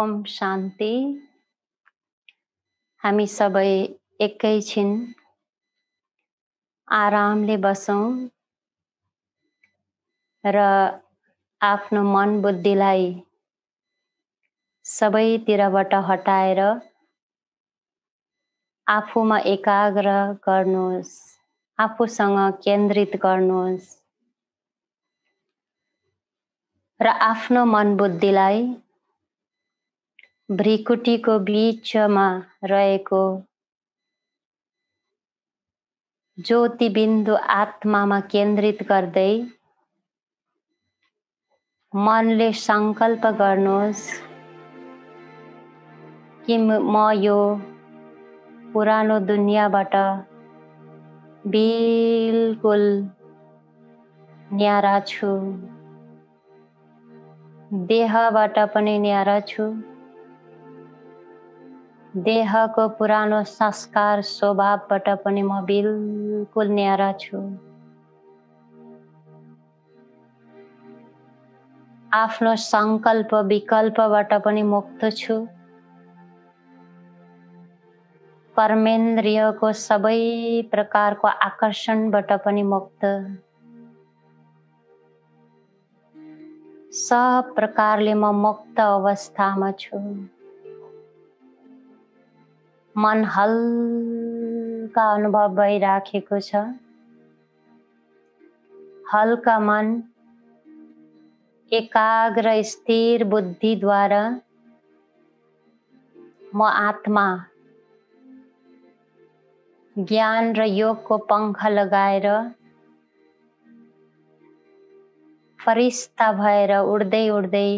ओम शान्ति हामी सबै एकैछिन आरामले बसौँ र आफ्नो मन बुद्धिलाई सबैतिरबाट हटाएर आफूमा एकाग्र गर्नुहोस् आफूसँग केन्द्रित गर्नुहोस् र आफ्नो मन बुद्धिलाई भ्रिकुटीको बिचमा रहेको ज्योतिबिन्दु आत्मामा केन्द्रित गर्दै मनले सङ्कल्प गर्नुहोस् कि म यो पुरानो दुनियाँबाट बिल्कुल न्यारा छु देहबाट पनि न्यारा छु देहको पुरानो संस्कार स्वभावबाट पनि म बिल्कुल न्यारा छु आफ्नो सङ्कल्प विकल्पबाट पनि मुक्त छु कर्मेन्द्रियको सबै प्रकारको आकर्षणबाट पनि मुक्त सब प्रकारले म मुक्त अवस्थामा छु मन हल्का अनुभव भइराखेको छ हल्का मन एकाग्र स्थिर बुद्धिद्वारा म आत्मा ज्ञान र योगको पङ्ख लगाएर फरिस्ता भएर उड्दै उड्दै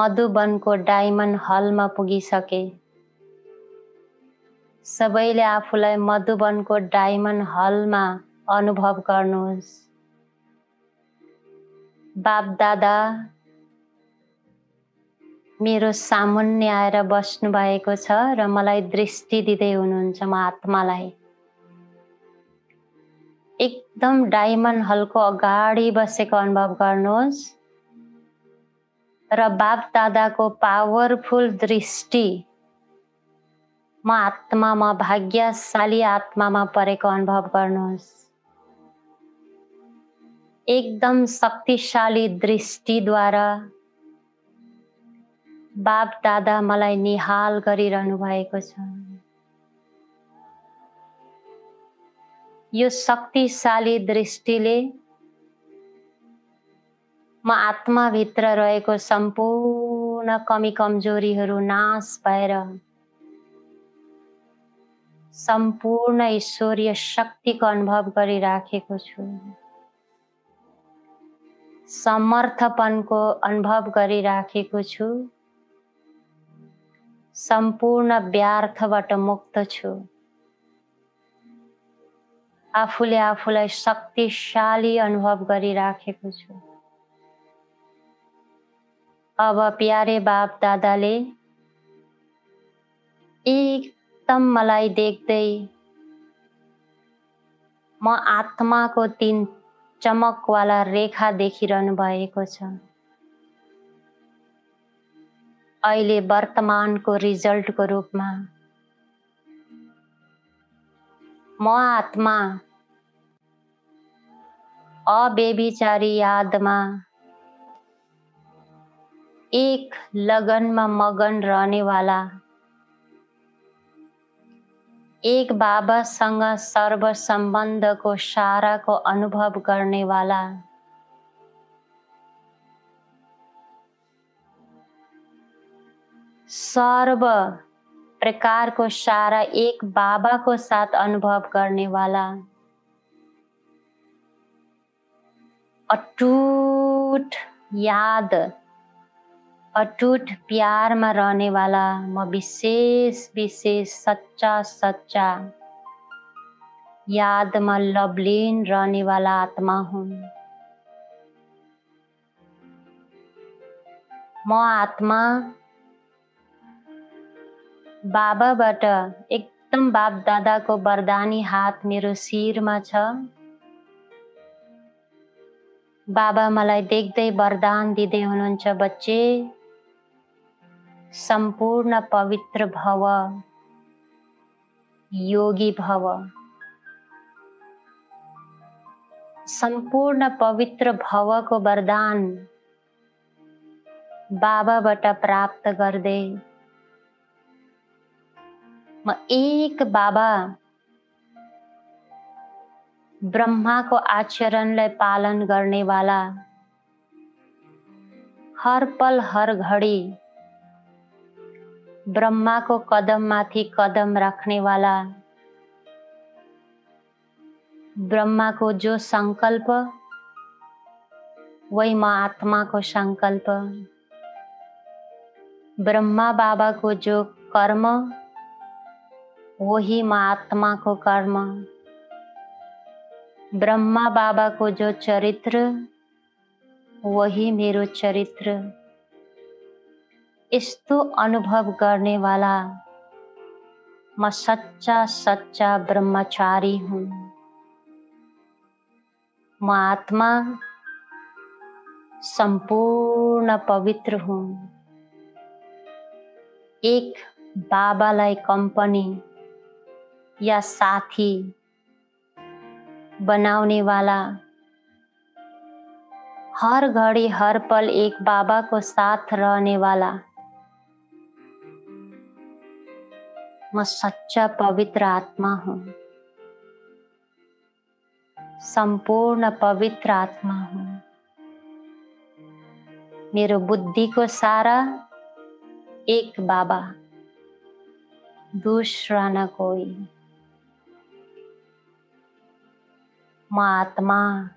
मधुबनको डायमन्ड हलमा पुगिसकेँ सबैले आफूलाई मधुबनको डायमन्ड हलमा अनुभव गर्नुहोस् बाप दादा मेरो सामुन्ने आएर बस्नुभएको छ र मलाई दृष्टि दिँदै हुनुहुन्छ म आत्मालाई एकदम डायमन्ड हलको अगाडि बसेको अनुभव गर्नुहोस् र बाप दादाको पावरफुल दृष्टि म आत्मामा भाग्यशाली आत्मामा परेको अनुभव गर्नुहोस् एकदम शक्तिशाली दृष्टिद्वारा बाप दादा मलाई निहाल गरिरहनु भएको छ यो शक्तिशाली दृष्टिले म आत्माभित्र रहेको सम्पूर्ण कमी कमजोरीहरू नाश भएर सम्पूर्ण ईश्वरीय शक्तिको अनुभव गरिराखेको छु समर्थपनको अनुभव गरिराखेको छु सम्पूर्ण व्यर्थबाट मुक्त छु आफूले आफूलाई शक्तिशाली अनुभव गरिराखेको छु अब प्यारे बाप दादाले एक एकदम मलाई देख्दै म आत्माको तिन चमकवाला रेखा देखिरहनु भएको छ अहिले वर्तमानको रिजल्टको रूपमा म आत्मा अबेबिचारी यादमा एक लगनमा मगन रहनेवाला एक बाबा संग सर्व संबंध को सारा को अनुभव करने वाला सर्व प्रकार को सारा एक बाबा को साथ अनुभव करने वाला अटूट याद अटुट प्यारमा रहनेवाला म विशेष विशेष सच्चा सच्चा यादमा लवलीन रहनेवाला आत्मा हुन् म आत्मा बाबाबाट एकदम बाप दादाको वरदानी हात मेरो शिरमा छ बाबा मलाई देख्दै वरदान दिँदै हुनुहुन्छ बच्चे संपूर्ण पवित्र भव योगी भव संपूर्ण पवित्र भव को वरदान बाबा बट प्राप्त गर्दै म एक बाबा ब्रह्मा आचरण आचरणलाई पालन वाला हर पल हर घडी ब्रह्मा को कदम माथी कदम रखने वाला ब्रह्मा को जो संकल्प वही माँ आत्मा को संकल्प ब्रह्मा बाबा को जो कर्म वही माँ आत्मा को कर्म ब्रह्मा बाबा को जो चरित्र वही मेरो चरित्र यो अनुभव वाला म सच्चा सच्चा ब्रह्मचारी हूँ म आत्मा संपूर्ण पवित्र हूँ एक बाबालाई कंपनी या साथी बनाने वाला हर घड़ी हर पल एक बाबा को साथ रहने वाला मैं सच्चा पवित्र आत्मा हूं संपूर्ण पवित्र आत्मा हूं मेरे बुद्धि को सारा एक बाबा दूसरा न कोई मैं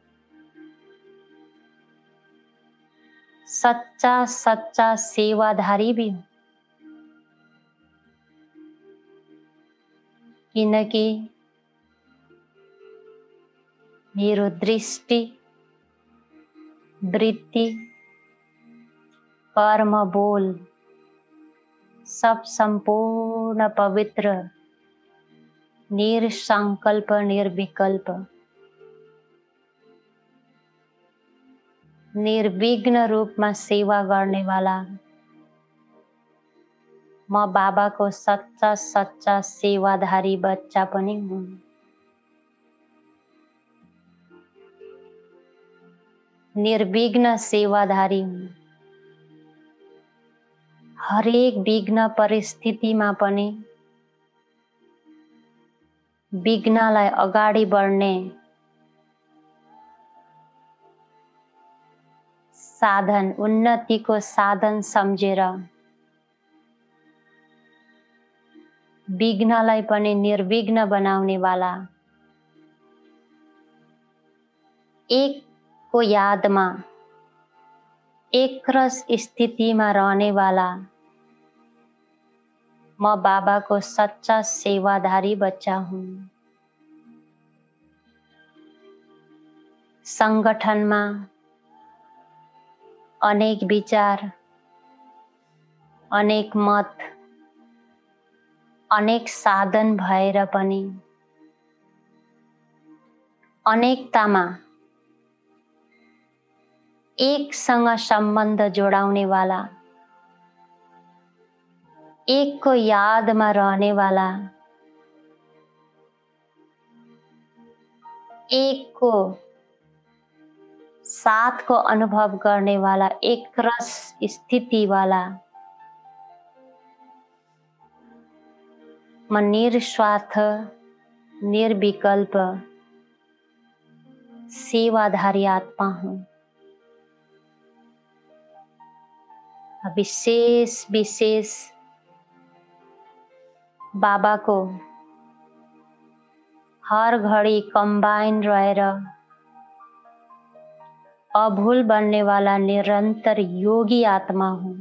सच्चा सच्चा सेवाधारी भी हूं किनकि मेरो दृष्टि वृत्ति कर्म बोल सब संपूर्ण पवित्र निर्संकल्प निर्विकल्प निर्विघ्न रूपमा सेवा गर्ने वाला म बाबाको सच्चा सच्चा सेवाधारी बच्चा पनि हुँ निर्विघ्न सेवाधारी हुँ हरेक विघ्न परिस्थितिमा पनि विघ्नलाई अगाडि बढ्ने साधन उन्नतिको साधन सम्झेर विघ्नलाई पनि निर्विघ्न बनाउने वाला एक यादमा एकरस स्थितिमा रहने वाला म बाबा को सच्चा सेवाधारी बच्चा संगठन में अनेक विचार अनेक मत अनेक साधन भएर पनि अनेकतामा एकसँग सम्बन्ध जोडाउनेवाला एकको यादमा रहनेवाला एकको साथको अनुभव गर्नेवाला एक रस वाला मन निस्वार्थ निर्विकल्प सेवाधारी आत्मा हूं विशेष विशेष बाबा को हर घड़ी कंबाइन रहेर अभूल बनने वाला निरंतर योगी आत्मा हूं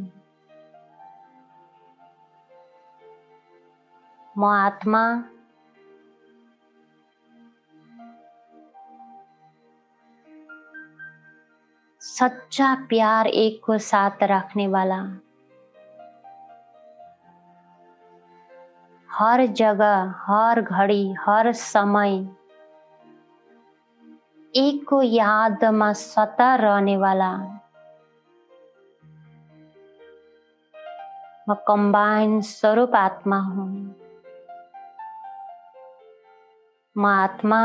आत्मा सच्चा प्यार एक को साथ रखने वाला हर जगह हर घड़ी हर समय एक को याद में सता रहने वाला मैं कंबाइन स्वरूप आत्मा हूं महात्मा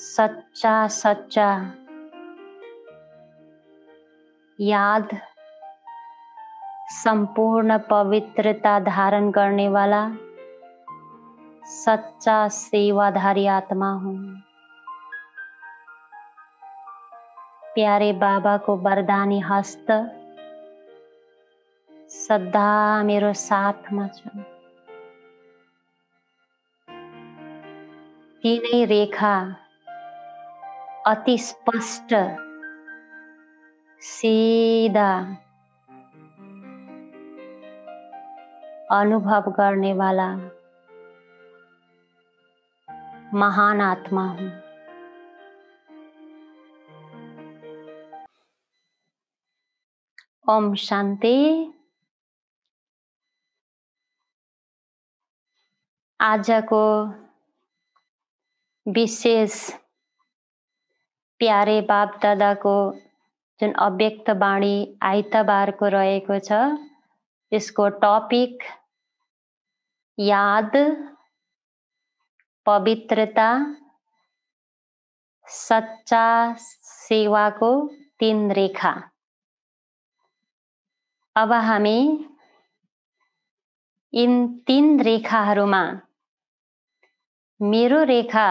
सच्चा सच्चा याद संपूर्ण पवित्रता धारण करने वाला सच्चा सेवाधारी आत्मा हूँ प्यारे बाबा को बरदानी हस्त सदा मेरो साथ मचो तीन रेखा अति स्पष्ट सीधा अनुभव करने वाला महान आत्मा हूं ओम शांति को विशेष प्यारे बाप को जो अव्यक्त बाणी आईतबार को इसको टपिक याद पवित्रता सच्चा सेवा को तीन रेखा अब हामी इन तीन रेखा मेरो रेखा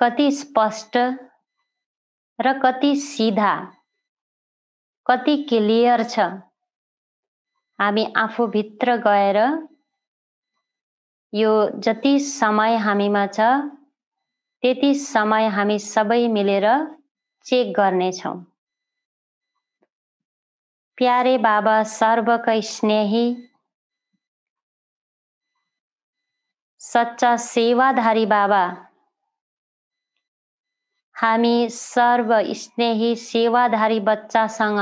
कति स्पष्ट र कति सिधा कति क्लियर छ हामी आफूभित्र गएर यो जति समय हामीमा छ त्यति समय हामी सबै मिलेर चेक गर्नेछौँ प्यारे बाबा सर्वकै स्नेही सच्चा सेवाधारी बाबा हामी सर्व स्नेही सेवाधारी बच्चासँग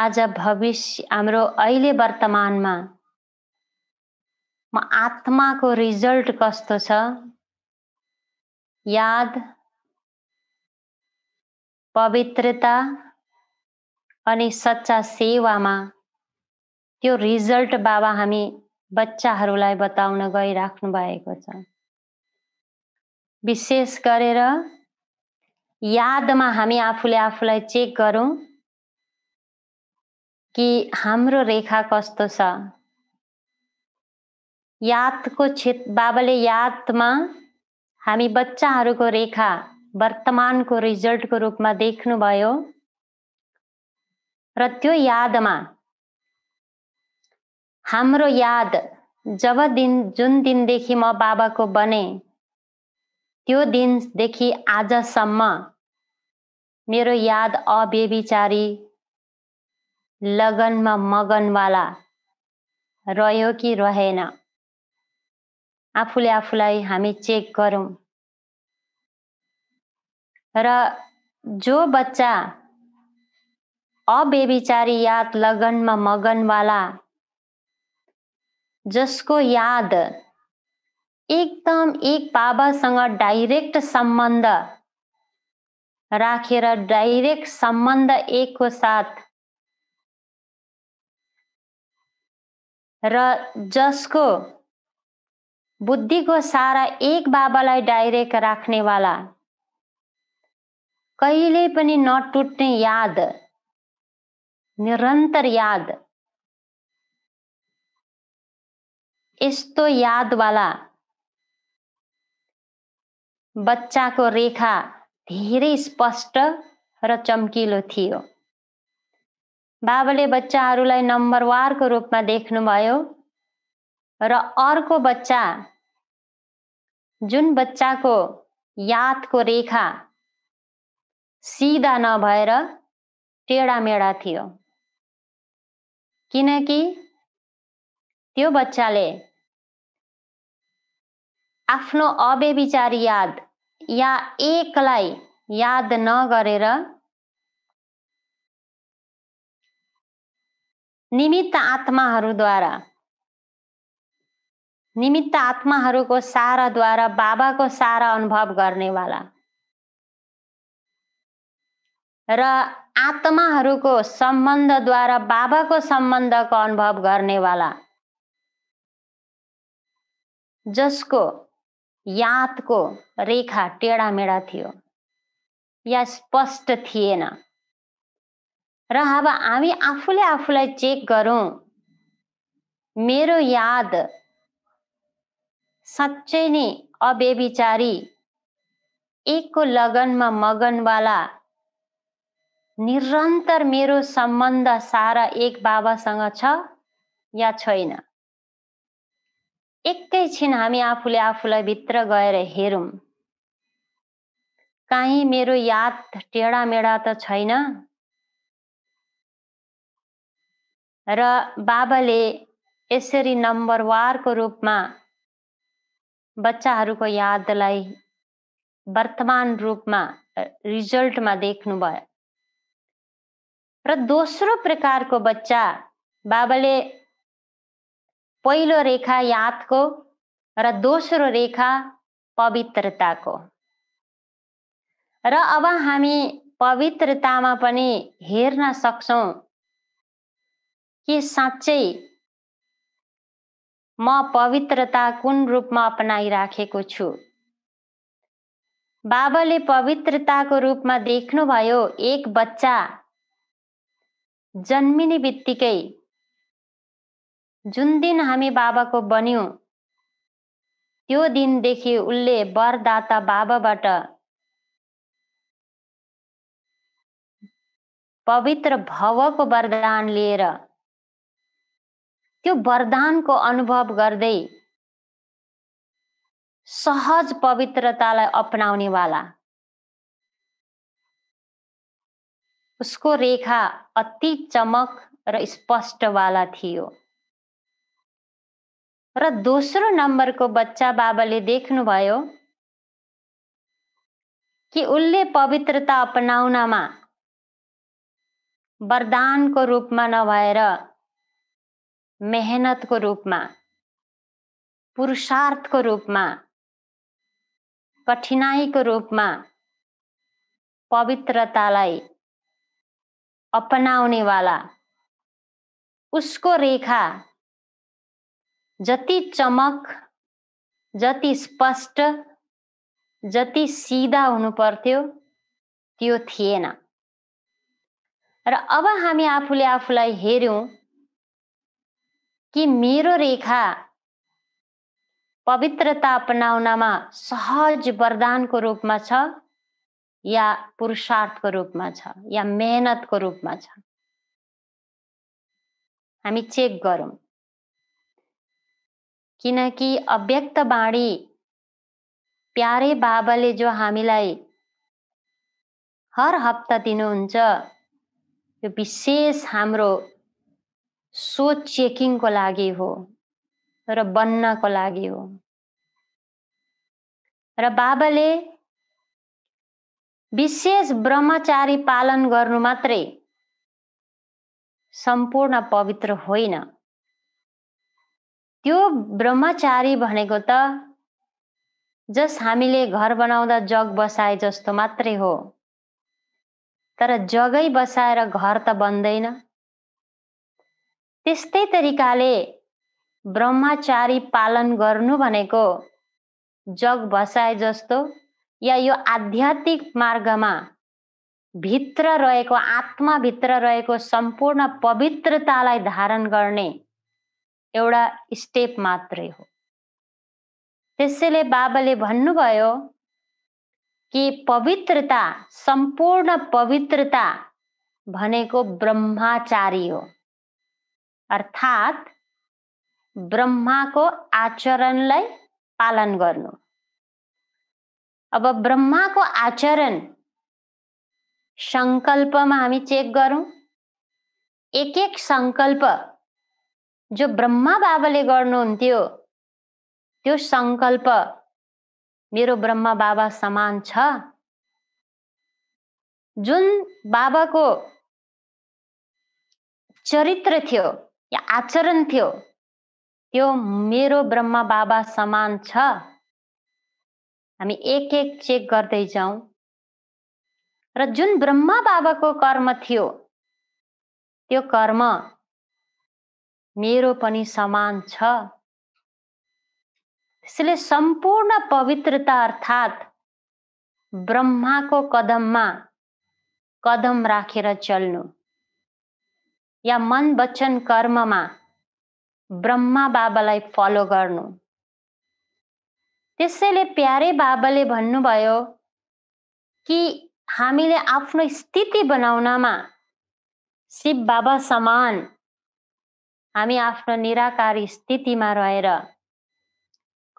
आज भविष्य हाम्रो अहिले वर्तमानमा म आत्माको रिजल्ट कस्तो छ याद पवित्रता अनि सच्चा सेवामा त्यो रिजल्ट बाबा हामी बच्चाहरूलाई बताउन गइराख्नु भएको छ विशेष गरेर यादमा हामी आफूले आफूलाई चेक गरौँ कि हाम्रो रेखा कस्तो छ यादको क्षेत्र बाबाले यादमा हामी बच्चाहरूको रेखा वर्तमानको रिजल्टको रूपमा देख्नुभयो र त्यो यादमा हाम्रो याद जब दिन जुन दिनदेखि म बाबाको बने त्यो दिनदेखि आजसम्म मेरो याद अव्यविचारी लगनमा मगनवाला रह्यो कि रहेन आफूले आफूलाई हामी चेक गरौँ र जो बच्चा अव्यविचारी याद लगनमा मगनवाला जसको याद एकदम एक बाबासँग डाइरेक्ट सम्बन्ध राखेर डाइरेक्ट सम्बन्ध एकको साथ र जसको बुद्धिको सारा एक बाबालाई डाइरेक्ट राख्नेवाला कहिले पनि नटुट्ने याद निरन्तर याद यस्तो यादवाला बच्चाको रेखा धेरै स्पष्ट र चम्किलो थियो बाबाले बच्चाहरूलाई नम्बर वारको रूपमा देख्नुभयो र अर्को बच्चा जुन बच्चाको यादको रेखा सिधा नभएर मेढा थियो किनकि त्यो बच्चाले आफ्नो अव्यविचारी याद या एकलाई याद नगरेर निमित्त आत्माहरूद्वारा निमित्त आत्माहरूको साराद्वारा बाबाको सारा अनुभव गर्नेवाला र आत्माहरूको सम्बन्धद्वारा बाबाको सम्बन्धको अनुभव गर्नेवाला जसको यातको रेखा मेढा थियो या स्पष्ट थिएन र अब हामी आफूले आफूलाई चेक गरौँ मेरो याद साँच्चै नै अव्यविचारी एकको लगनमा मगनवाला निरन्तर मेरो सम्बन्ध सारा एक बाबासँग छ या छैन एकैछिन हामी आफूले आफूलाई भित्र गएर हेरौँ काहीँ मेरो याद मेढा त छैन र बाबाले यसरी नम्बर वारको रूपमा बच्चाहरूको यादलाई वर्तमान रूपमा रिजल्टमा देख्नुभयो र दोस्रो प्रकारको बच्चा बाबाले पहिलो रेखा यादको र दोस्रो रेखा पवित्रताको र अब हामी पवित्रतामा पनि हेर्न सक्छौँ कि साँच्चै म पवित्रता कुन रूपमा अपनाइराखेको छु बाबाले पवित्रताको रूपमा देख्नुभयो एक बच्चा जन्मिने बित्तिकै जुन दिन हामी बाबाको बन्यौँ त्यो दिनदेखि उसले वरदाता बाबाबाट पवित्र भवको वरदान लिएर त्यो वरदानको अनुभव गर्दै सहज पवित्रतालाई अपनाउनेवाला उसको रेखा अति चमक र स्पष्टवाला थियो र दोस्रो नम्बरको बच्चा बाबाले देख्नुभयो कि उसले पवित्रता अपनाउनमा वरदानको रूपमा नभएर मेहनतको रूपमा पुरुषार्थको रूपमा कठिनाइको रूपमा पवित्रतालाई अपनाउनेवाला उसको रेखा जति चमक जति स्पष्ट जति सिधा हुनु पर्थ्यो त्यो थिएन र अब हामी आफूले आफूलाई हेऱ्यौँ कि मेरो रेखा पवित्रता अपनाउनमा सहज वरदानको रूपमा छ या पुरुषार्थको रूपमा छ या मेहनतको रूपमा छ हामी चेक गरौँ किनकि अव्यक्त बाणी प्यारे बाबाले जो हामीलाई हर हप्ता दिनुहुन्छ यो विशेष हाम्रो सोच चेकिङको लागि हो र बन्नको लागि हो र बाबाले विशेष ब्रह्मचारी पालन गर्नु मात्रै सम्पूर्ण पवित्र होइन त्यो ब्रह्मचारी भनेको त जस हामीले घर बनाउँदा जग बसाए जस्तो मात्रै हो तर जगै बसाएर घर त बन्दैन त्यस्तै तरिकाले ब्रह्मचारी पालन गर्नु भनेको जग बसाए जस्तो या यो आध्यात्मिक मार्गमा भित्र रहेको आत्माभित्र रहेको सम्पूर्ण पवित्रतालाई धारण गर्ने एउटा स्टेप मात्रै हो त्यसैले बाबाले भन्नुभयो कि पवित्रता सम्पूर्ण पवित्रता भनेको ब्रह्माचारी हो अर्थात् ब्रह्माको आचरणलाई पालन गर्नु अब ब्रह्माको आचरण सङ्कल्पमा हामी चेक गरौँ एक एक सङ्कल्प जो ब्रह्मा बाबाले गर्नुहुन्थ्यो त्यो सङ्कल्प मेरो ब्रह्मा बाबा समान छ जुन बाबाको चरित्र थियो या आचरण थियो त्यो मेरो ब्रह्मा बाबा समान छ हामी एक एक चेक गर्दै जाउँ र जुन ब्रह्मा बाबाको कर्म थियो त्यो कर्म मेरो पनि समान छ त्यसैले सम्पूर्ण पवित्रता अर्थात् ब्रह्माको कदममा कदम राखेर चल्नु या मन वचन कर्ममा ब्रह्मा बाबालाई फलो गर्नु त्यसैले प्यारे बाबाले भन्नुभयो कि हामीले आफ्नो स्थिति बनाउनमा शिव बाबा समान हामी आफ्नो निराकार स्थितिमा रहेर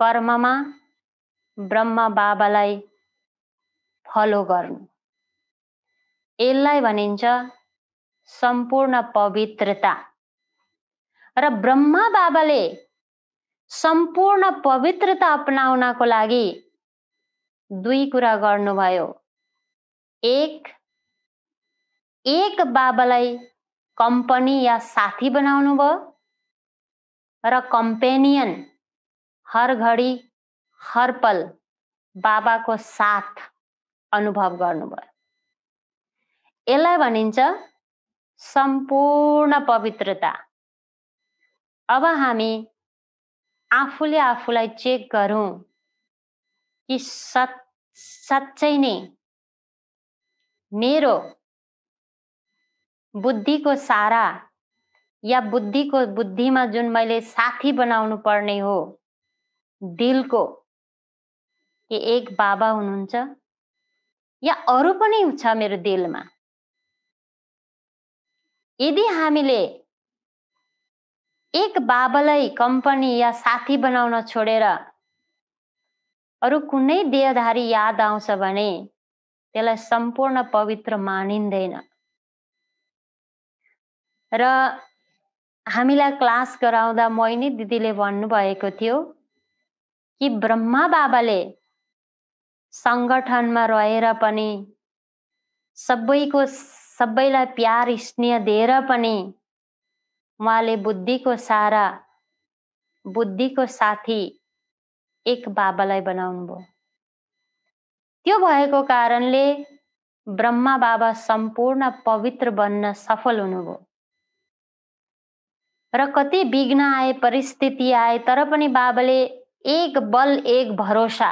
कर्ममा ब्रह्म बाबालाई फलो गर्नु यसलाई भनिन्छ सम्पूर्ण पवित्रता र ब्रह्म बाबाले सम्पूर्ण पवित्रता अपनाउनको लागि दुई कुरा गर्नुभयो एक एक बाबालाई कम्पनी या साथी बनाउनु भयो र कम्पेनियन हर घडी हर पल बाबाको साथ अनुभव गर्नुभयो यसलाई भनिन्छ सम्पूर्ण पवित्रता अब हामी आफूले आफूलाई चेक गरौँ कि सत् साँच्चै नै मेरो बुद्धिको सारा या बुद्धिको बुद्धिमा जुन मैले साथी बनाउनु पर्ने हो दिलको कि एक बाबा हुनुहुन्छ या अरू पनि छ मेरो दिलमा यदि हामीले एक बाबालाई कम्पनी या साथी बनाउन छोडेर अरू कुनै देहधारी याद आउँछ भने त्यसलाई सम्पूर्ण पवित्र मानिँदैन र हामीलाई क्लास गराउँदा मैनी दिदीले भन्नुभएको थियो कि ब्रह्मा बाबाले सङ्गठनमा रहेर पनि सबैको सबैलाई प्यार स्नेह दिएर पनि उहाँले बुद्धिको सारा बुद्धिको साथी एक बाबालाई भयो त्यो भएको कारणले ब्रह्मा बाबा सम्पूर्ण पवित्र बन्न सफल हुनुभयो र कति विघ्न आए परिस्थिति आए तर पनि बाबाले एक बल एक भरोसा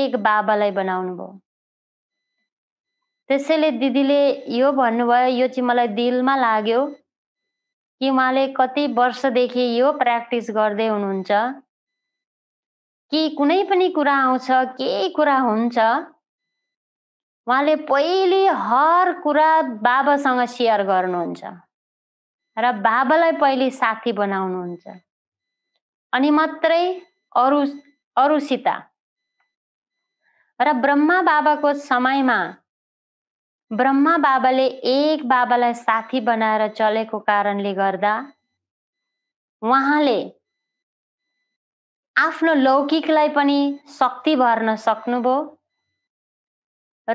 एक बाबालाई बनाउनु भयो त्यसैले दिदीले यो भन्नुभयो यो चाहिँ मलाई दिलमा लाग्यो कि उहाँले कति वर्षदेखि यो प्र्याक्टिस गर्दै हुनुहुन्छ कि कुनै पनि कुरा आउँछ के कुरा हुन्छ उहाँले पहिले हर कुरा बाबासँग सेयर गर्नुहुन्छ र बाबालाई पहिले साथी बनाउनुहुन्छ अनि मात्रै अरू अरूसित र ब्रह्मा बाबाको समयमा ब्रह्मा बाबाले एक बाबालाई साथी बनाएर चलेको कारणले गर्दा उहाँले आफ्नो लौकिकलाई पनि शक्ति भर्न सक्नुभयो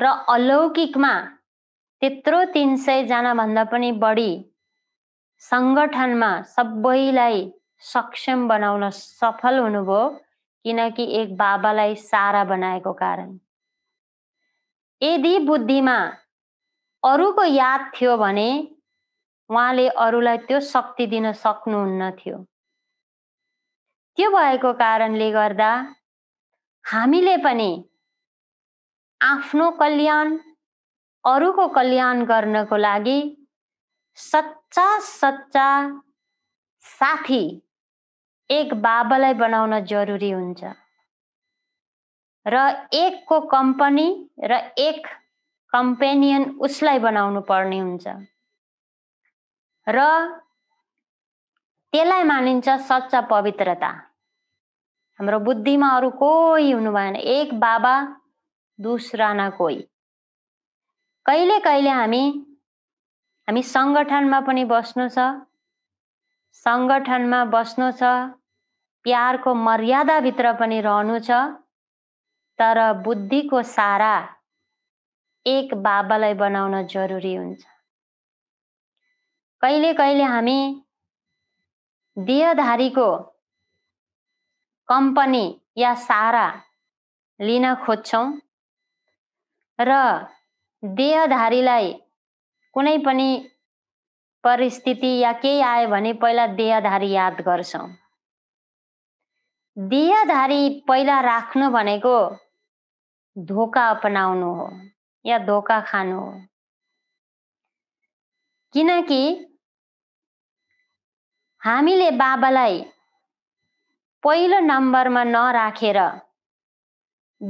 र अलौकिकमा त्यत्रो तिन सयजनाभन्दा पनि बढी सङ्गठनमा सबैलाई सक्षम बनाउन सफल हुनुभयो किनकि एक बाबालाई सारा बनाएको कारण यदि बुद्धिमा अरूको याद थियो भने उहाँले अरूलाई त्यो शक्ति दिन सक्नुहुन्न थियो त्यो भएको कारणले गर्दा हामीले पनि आफ्नो कल्याण अरूको कल्याण गर्नको लागि सच्चा सच्चा साथी एक बाबालाई बनाउन जरुरी हुन्छ र एकको कम्पनी र एक कम्पेनियन उसलाई बनाउनु पर्ने हुन्छ र त्यसलाई मानिन्छ सच्चा पवित्रता हाम्रो बुद्धिमा अरू कोही हुनु भएन एक बाबा दुसरा न कोही कहिले कहिले हामी हामी सङ्गठनमा पनि बस्नु छ सङ्गठनमा बस्नु छ प्यारको मर्यादाभित्र पनि रहनु छ तर बुद्धिको सारा एक बाबालाई बनाउन जरुरी हुन्छ कहिले कहिले हामी देहधारीको कम्पनी या सारा लिन खोज्छौँ र देहधारीलाई कुनै पनि परिस्थिति या केही आयो भने पहिला देहधारी याद गर्छौँ देहधारी पहिला राख्नु भनेको धोका अपनाउनु हो या धोका खानु हो किनकि हामीले बाबालाई पहिलो नम्बरमा नराखेर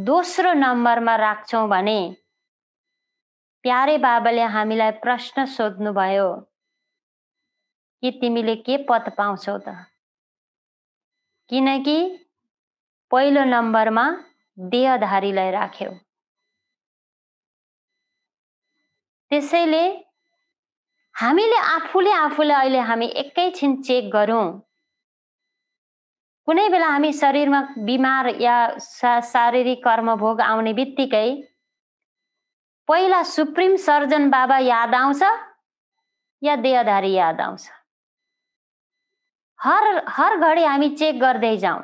दोस्रो नम्बरमा राख्छौँ भने प्यारे बाबाले हामीलाई प्रश्न सोध्नुभयो कि तिमीले के पद पाउँछौ त किनकि पहिलो नम्बरमा देहधारीलाई राख्यौ त्यसैले हामीले आफूले आफूले अहिले हामी एकैछिन चेक गरौँ कुनै बेला हामी शरीरमा बिमार या शारीरिक कर्मभोग आउने बित्तिकै पहिला सुप्रिम सर्जन बाबा याद आउँछ या देहधारी याद आउँछ हर हर घडी हामी चेक गर्दै जाउँ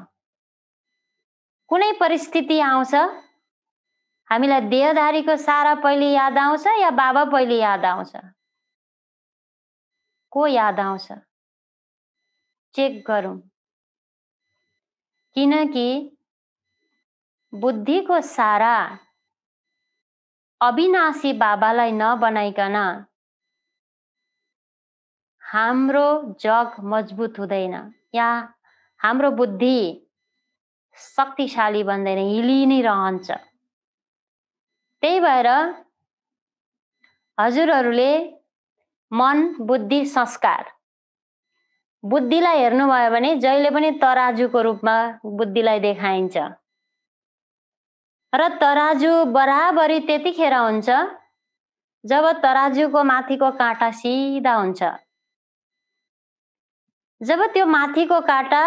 कुनै परिस्थिति आउँछ हामीलाई देहधारीको सारा पहिले याद आउँछ या बाबा पहिले याद आउँछ को याद आउँछ चेक गरौँ किनकि बुद्धिको सारा अविनाशी बाबालाई नबनाइकन हाम्रो जग मजबुत हुँदैन या हाम्रो बुद्धि शक्तिशाली बन्दैन हिलि नै रहन्छ त्यही भएर हजुरहरूले मन बुद्धि संस्कार बुद्धिलाई हेर्नुभयो भने जहिले पनि तराजुको रूपमा बुद्धिलाई देखाइन्छ र तराजु बराबरी त्यतिखेर हुन्छ जब तराजुको माथिको काँटा सिधा हुन्छ जब त्यो माथिको काँटा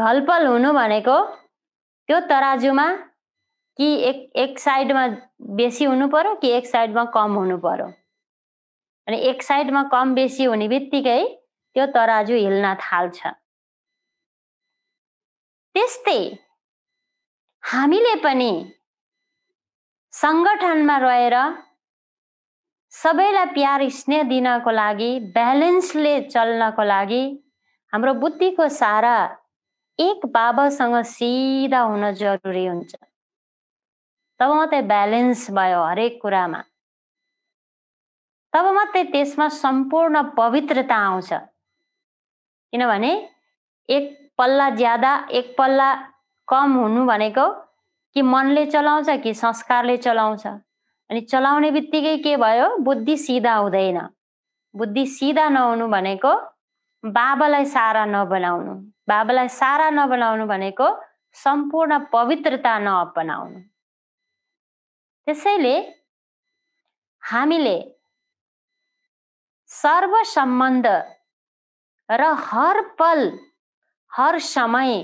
ढलपल हुनु भनेको त्यो तराजुमा कि एक एक साइडमा बेसी हुनु पऱ्यो कि एक साइडमा कम हुनु पऱ्यो अनि एक साइडमा कम बेसी हुने बित्तिकै त्यो तराजु हिल्न थाल्छ त्यस्तै हामीले पनि सङ्गठनमा रहेर सबैलाई प्यार स्नेह दिनको लागि ब्यालेन्सले चल्नको लागि हाम्रो बुद्धिको सारा एक बाबासँग सिधा हुन जरुरी हुन्छ तब मात्रै ब्यालेन्स भयो हरेक कुरामा तब मात्रै त्यसमा सम्पूर्ण पवित्रता आउँछ किनभने एक पल्ला ज्यादा एक पल्ला कम हुनु भनेको कि मनले चलाउँछ कि संस्कारले चलाउँछ अनि चलाउने बित्तिकै के भयो बुद्धि सिधा हुँदैन बुद्धि सिधा नहुनु भनेको बाबालाई सारा नबनाउनु बाबालाई सारा नबनाउनु भनेको सम्पूर्ण पवित्रता नअपनाउनु त्यसैले हामीले सर्वसम्बन्ध र हर पल हर समय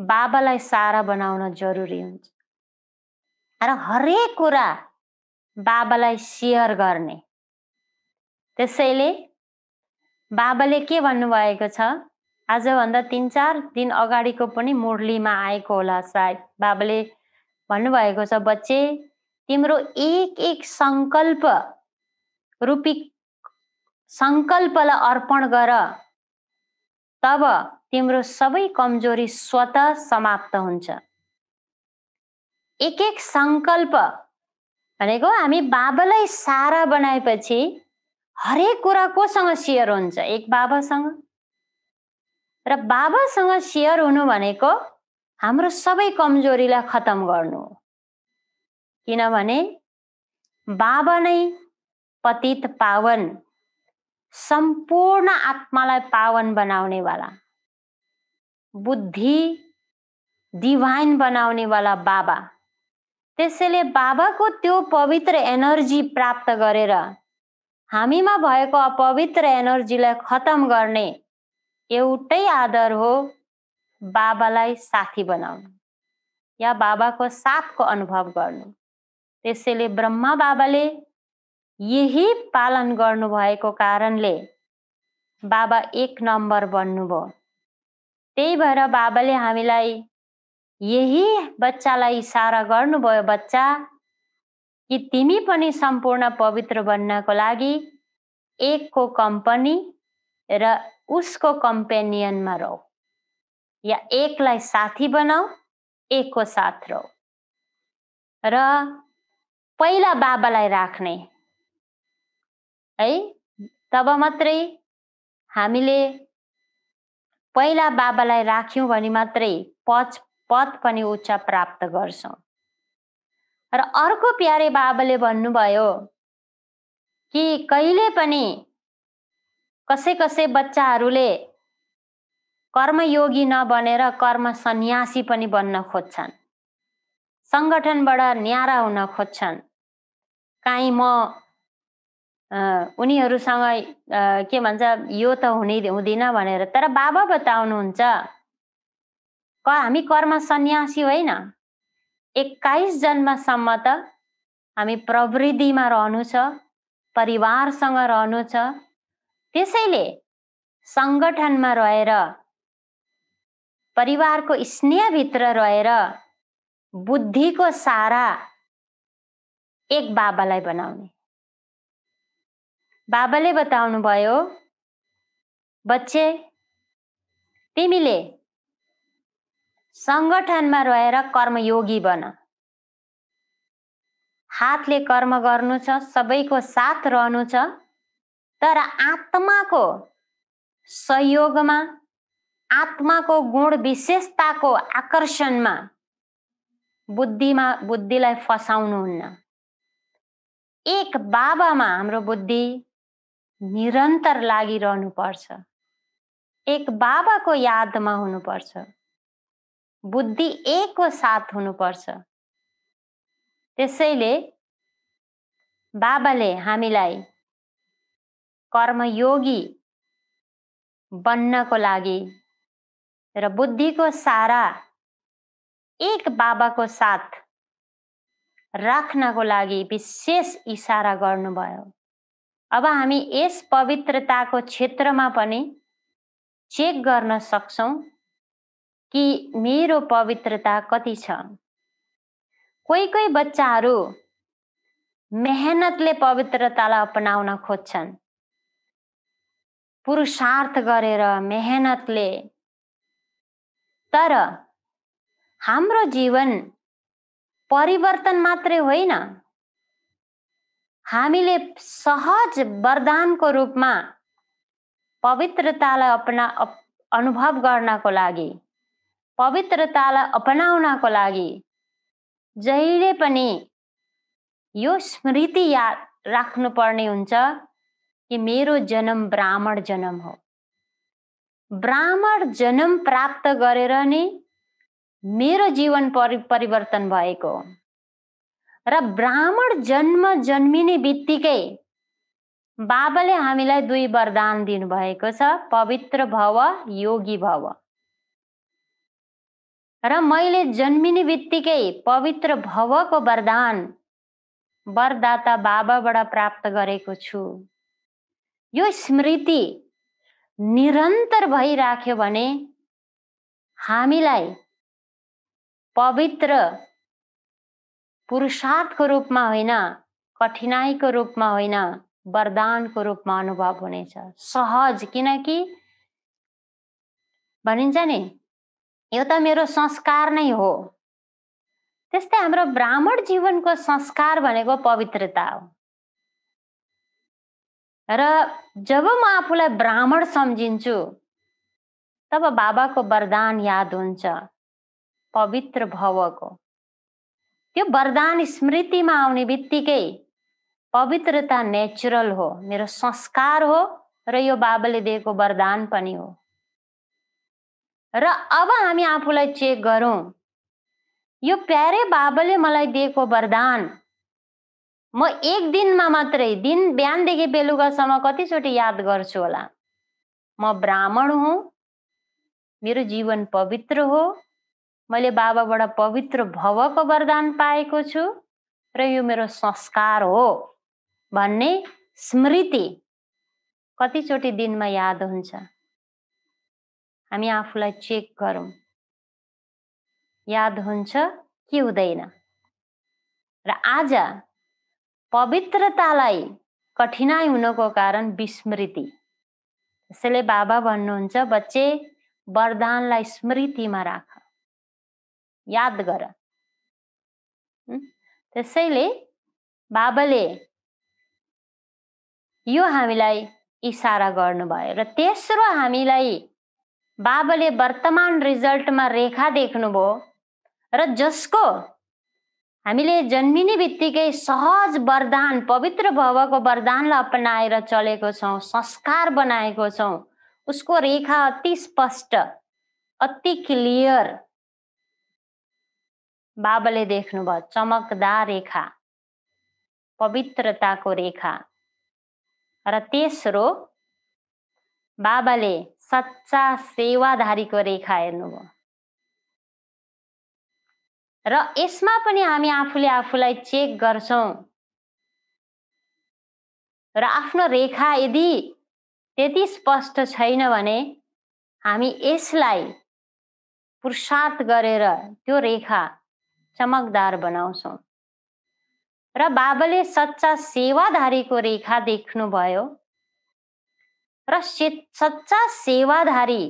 बाबालाई सारा बनाउन जरुरी हुन्छ र हरेक कुरा बाबालाई सेयर गर्ने त्यसैले बाबाले के भन्नुभएको छ आजभन्दा तिन चार दिन अगाडिको पनि मुरलीमा आएको होला सायद बाबाले भन्नुभएको छ बच्चे तिम्रो एक एक सङ्कल्प रूपी सङ्कल्पलाई अर्पण गर तब तिम्रो सबै कमजोरी स्वत समाप्त हुन्छ एक एक सङ्कल्प भनेको हामी बाबालाई सारा बनाएपछि हरेक कुरा कोसँग सेयर हुन्छ एक बाबासँग र बाबासँग सेयर हुनु भनेको हाम्रो सबै कमजोरीलाई खतम गर्नु हो किनभने बाबा नै पतित पावन सम्पूर्ण आत्मालाई पावन बनाउनेवाला बुद्धि डिभाइन बनाउनेवाला बाबा त्यसैले बाबाको त्यो पवित्र एनर्जी प्राप्त गरेर हामीमा भएको अपवित्र एनर्जीलाई खतम गर्ने एउटै आदर हो बाबालाई साथी बनाउनु या बाबाको साथको अनुभव गर्नु त्यसैले ब्रह्मा बाबाले यही पालन गर्नुभएको कारणले बाबा एक नम्बर बन्नुभयो त्यही भएर बाबाले हामीलाई यही बच्चालाई इसारा गर्नुभयो बच्चा कि तिमी पनि सम्पूर्ण पवित्र बन्नको लागि एकको कम्पनी र उसको कम्पेनियनमा रह या एकलाई साथी बनाऊ एकको साथ रह र पहिला बाबालाई राख्ने है तब मात्रै हामीले पहिला बाबालाई राख्यौँ भने मात्रै पच पद पनि उच्च प्राप्त गर्छौँ र अर्को प्यारे बाबाले भन्नुभयो कि कहिले पनि कसै कसै बच्चाहरूले कर्मयोगी नबनेर कर्म सन्यासी पनि बन्न खोज्छन् सङ्गठनबाट न्यारा हुन खोज्छन् काहीँ म उनीहरूसँग के भन्छ यो त हुने हुँदिन भनेर तर बाबा बताउनुहुन्छ क हामी कर्म सन्यासी होइन एक्काइस जन्मसम्म त हामी प्रवृद्धिमा रहनु छ परिवारसँग रहनु छ त्यसैले सङ्गठनमा रहेर परिवारको स्नेहभित्र रहेर बुद्धिको सारा एक बाबालाई बनाउने बाबाले बताउनु भयो बच्चे तिमीले सङ्गठनमा रहेर कर्मयोगी बन हातले कर्म गर्नु छ सबैको साथ रहनु छ तर आत्माको सहयोगमा आत्माको गुण विशेषताको आकर्षणमा बुद्धिमा बुद्धिलाई फसाउनुहुन्न एक बाबामा हाम्रो बुद्धि निरन्तर लागिरहनु पर्छ एक बाबाको यादमा हुनुपर्छ बुद्धि एकको साथ हुनुपर्छ त्यसैले बाबाले हामीलाई कर्मयोगी बन्नको लागि र बुद्धिको सारा एक बाबाको साथ राख्नको लागि विशेष इसारा गर्नुभयो अब हामी यस पवित्रताको क्षेत्रमा पनि चेक गर्न सक्छौँ कि मेरो पवित्रता कति छ कोही कोही बच्चाहरू मेहनतले पवित्रतालाई अपनाउन खोज्छन् पुरुषार्थ गरेर मेहनतले तर हाम्रो जीवन परिवर्तन मात्रै होइन हामीले सहज वरदानको रूपमा पवित्रतालाई अपना अनुभव गर्नको लागि पवित्रतालाई अपनाउनको लागि जहिले पनि यो स्मृति याद राख्नुपर्ने हुन्छ कि मेरो जन्म ब्राह्मण जन्म हो ब्राह्मण जन्म प्राप्त गरेर नै मेरो जीवन परि परिवर्तन भएको हो र ब्राह्मण जन्म जन्मिने बित्तिकै बाबाले हामीलाई दुई वरदान दिनुभएको छ पवित्र भव योगी भव र मैले जन्मिने बित्तिकै पवित्र भवको वरदान वरदाता बाबाबाट प्राप्त गरेको छु यो स्मृति निरन्तर भइराख्यो भने हामीलाई पवित्र पुरुषार्थको रूपमा होइन कठिनाइको रूपमा होइन वरदानको रूपमा अनुभव हुनेछ सहज किनकि भनिन्छ नि यो त मेरो संस्कार नै हो त्यस्तै हाम्रो ब्राह्मण जीवनको संस्कार भनेको पवित्रता हो र जब म आफूलाई ब्राह्मण सम्झिन्छु तब बाबाको वरदान याद हुन्छ पवित्र भवको यो वरदान स्मृतिमा आउने बित्तिकै पवित्रता नेचुरल हो मेरो संस्कार हो र यो बाबाले दिएको वरदान पनि हो र अब हामी आफूलाई चेक गरौँ यो प्यारे बाबाले मलाई दिएको वरदान म एक दिनमा मात्रै दिन बिहानदेखि बेलुकासम्म कतिचोटि याद गर्छु होला म ब्राह्मण हुँ मेरो जीवन पवित्र हो मैले बाबाबाट पवित्र भवको वरदान पाएको छु र यो मेरो संस्कार हो भन्ने स्मृति कतिचोटि दिनमा याद हुन्छ हामी आफूलाई चेक गरौँ याद हुन्छ कि हुँदैन र आज पवित्रतालाई कठिनाइ हुनको कारण विस्मृति त्यसैले बाबा भन्नुहुन्छ बच्चे वरदानलाई स्मृतिमा राख याद गर त्यसैले बाबाले यो हामीलाई इसारा गर्नुभयो र तेस्रो हामीलाई बाबाले वर्तमान रिजल्टमा रेखा देख्नुभयो र जसको हामीले जन्मिने बित्तिकै सहज वरदान पवित्र भवको वरदानलाई अपनाएर चलेको छौँ संस्कार बनाएको छौँ उसको रेखा अति स्पष्ट अति क्लियर बाबाले देख्नुभयो चमकदार रेखा पवित्रताको रेखा र तेस्रो बाबाले सच्चा सेवाधारीको रेखा हेर्नुभयो र यसमा पनि हामी आफूले आफूलाई चेक गर्छौँ र आफ्नो रेखा यदि त्यति स्पष्ट छैन भने हामी यसलाई पुरुषार्थ गरेर त्यो रेखा चमकदार बनाउँछौँ र बाबाले सच्चा सेवाधारीको रेखा देख्नुभयो र सच्चा सेवाधारी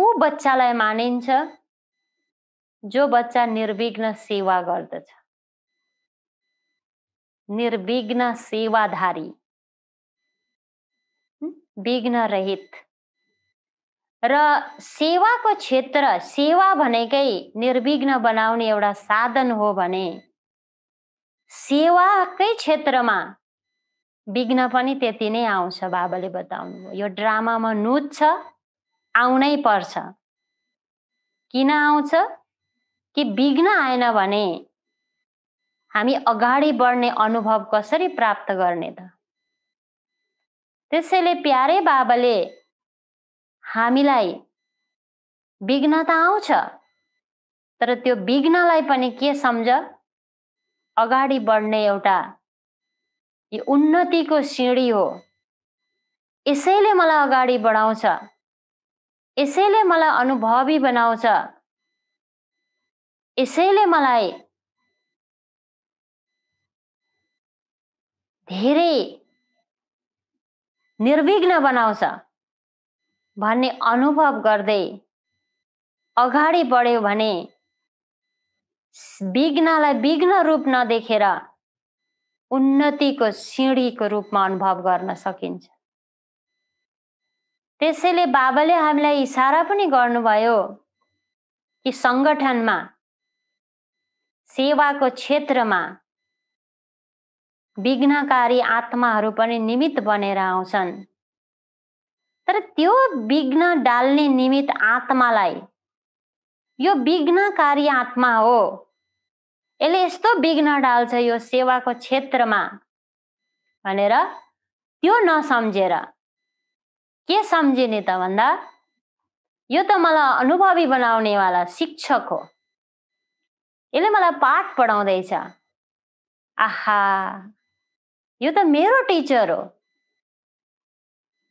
ऊ बच्चालाई मानिन्छ जो बच्चा निर्विघ्न सेवा गर्दछ निर्विघ्न सेवाधारी विघ्न रहित र सेवाको क्षेत्र सेवा भनेकै निर्विघ्न बनाउने एउटा साधन हो भने सेवाकै क्षेत्रमा विघ्न पनि त्यति नै आउँछ बाबाले बताउनु यो ड्रामामा नुच्छ छ आउनै पर्छ किन आउँछ कि विघ्न आएन भने हामी अगाडि बढ्ने अनुभव कसरी प्राप्त गर्ने त त्यसैले प्यारे बाबाले हामीलाई विघ्न त आउँछ तर त्यो विघ्नलाई पनि के सम्झ अगाडि बढ्ने एउटा यो उन्नतिको सिँढी हो यसैले मलाई अगाडि बढाउँछ यसैले मलाई अनुभवी बनाउँछ यसैले मलाई धेरै निर्विघ्न बनाउँछ भन्ने अनुभव गर्दै अगाडि बढ्यो भने विघ्नलाई विघ्न रूप नदेखेर उन्नतिको सिँढीको रूपमा अनुभव गर्न सकिन्छ त्यसैले बाबाले हामीलाई इसारा पनि गर्नुभयो कि सङ्गठनमा सेवाको क्षेत्रमा विघ्नकारी आत्माहरू पनि निमित्त बनेर आउँछन् तर त्यो विघ्न डाल्ने निमित्त आत्मालाई यो विघ्नकारी आत्मा हो यसले यस्तो विघ्न डाल्छ यो सेवाको क्षेत्रमा भनेर त्यो नसम्झेर के सम्झिने त भन्दा यो त मलाई अनुभवी बनाउनेवाला शिक्षक हो यसले मलाई पाठ पढाउँदैछ आहा यो त मेरो टिचर हो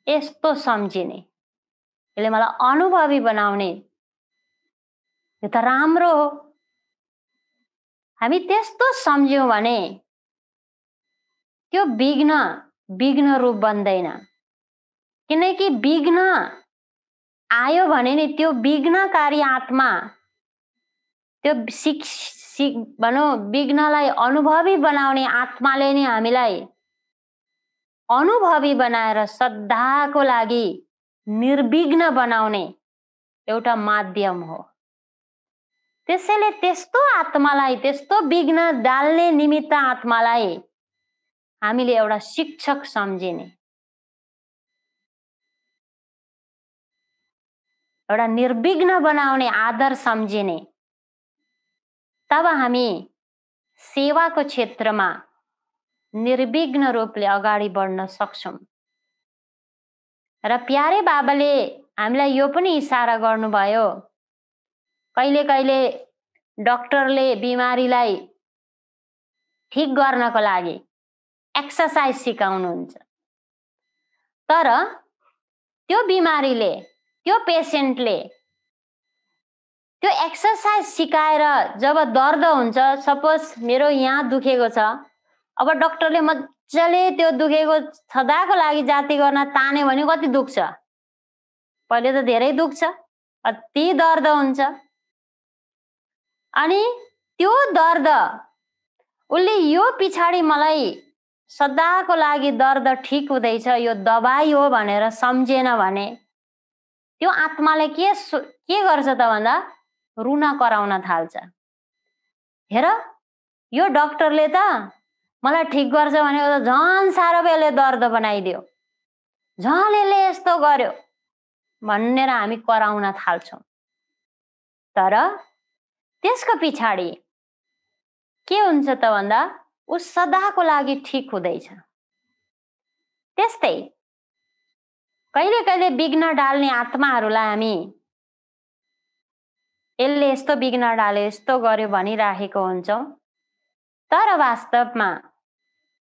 यस्तो सम्झिने यसले मलाई अनुभवी बनाउने यो त राम्रो हो हामी त्यस्तो सम्झ्यौँ भने त्यो विघ्न विघ्न रूप बन्दैन किनकि विघ्न आयो भने नि त्यो विघ्नकारी आत्मा त्यो सिक सिक भनौँ विघ्नलाई अनुभवी बनाउने आत्माले नै हामीलाई अनुभवी बनाएर श्रद्धाको लागि निर्विघ्न बनाउने एउटा माध्यम हो त्यसैले त्यस्तो आत्मालाई त्यस्तो विघ्न डाल्ने निमित्त आत्मालाई हामीले एउटा शिक्षक सम्झिने एउटा निर्विघ्न बनाउने आदर सम्झिने तब हामी सेवाको क्षेत्रमा निर्विघ्न रूपले अगाडि बढ्न सक्छौँ र प्यारे बाबाले हामीलाई यो पनि इसारा गर्नुभयो कहिले कहिले डक्टरले बिमारीलाई ठिक गर्नको लागि एक्सर्साइज सिकाउनुहुन्छ तर त्यो बिमारीले त्यो पेसेन्टले त्यो एक्सर्साइज सिकाएर जब दर्द हुन्छ सपोज मेरो यहाँ दुखेको छ अब डक्टरले मजाले त्यो दुखेको सदाको लागि जाति गर्न ताने भने कति दुख्छ पहिले त धेरै दुख्छ अति दर्द हुन्छ अनि त्यो दर्द उसले यो पछाडि मलाई सदाको लागि दर्द ठिक हुँदैछ यो दबाई हो भनेर सम्झेन भने त्यो आत्माले के के गर्छ त भन्दा रुन कराउन थाल्छ हेर यो डक्टरले त मलाई ठिक गर्छ भनेको त झन् साह्रो पो यसले दर्द बनाइदियो झन् यसले यस्तो गर्यो भनेर हामी कराउन थाल्छौँ तर त्यसको पछाडि के हुन्छ त भन्दा ऊ सदाको लागि ठिक हुँदैछ त्यस्तै कहिले कहिले बिघ्न डाल्ने आत्माहरूलाई हामी यसले यस्तो बिघ्न डाल्यो यस्तो गर्यो भनिराखेको हुन्छौँ तर वास्तवमा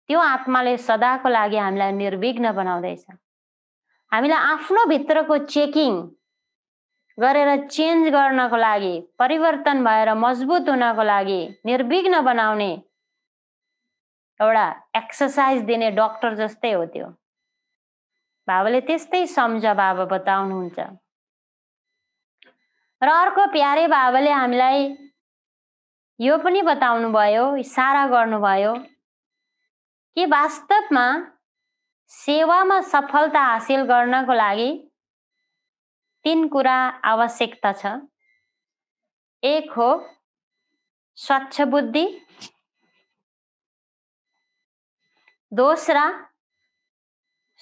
त्यो आत्माले सदाको लागि हामीलाई निर्विघ्न बनाउँदैछ हामीलाई आफ्नो भित्रको चेकिङ गरेर चेन्ज गर्नको लागि परिवर्तन भएर मजबुत हुनको लागि निर्विघ्न बनाउने एउटा एक्सर्साइज दिने डक्टर जस्तै हो त्यो बाबाले त्यस्तै सम्झ बाबा बताउनुहुन्छ र अर्को प्यारे बाबाले हामीलाई यो पनि बताउनु भयो इसारा गर्नुभयो के वास्तवमा सेवामा सफलता हासिल गर्नको लागि तिन कुरा आवश्यकता छ एक हो स्वच्छ बुद्धि दोस्रो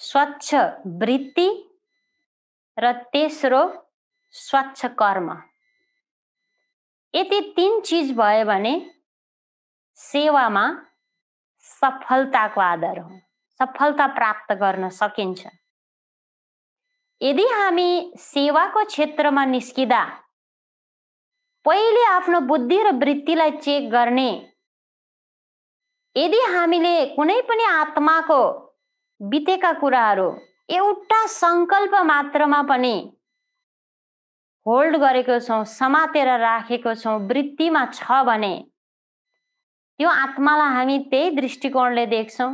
स्वच्छ वृत्ति र तेस्रो स्वच्छ कर्म यति तिन चिज भयो भने सेवामा सफलताको आधार हो सफलता प्राप्त गर्न सकिन्छ यदि हामी सेवाको क्षेत्रमा निस्किँदा पहिले आफ्नो बुद्धि र वृत्तिलाई चेक गर्ने यदि हामीले कुनै पनि आत्माको बितेका कुराहरू एउटा सङ्कल्प मात्रमा पनि होल्ड गरेको छौँ समातेर राखेको छौँ वृत्तिमा छ भने यो आत्मालाई हामी त्यही दृष्टिकोणले देख्छौँ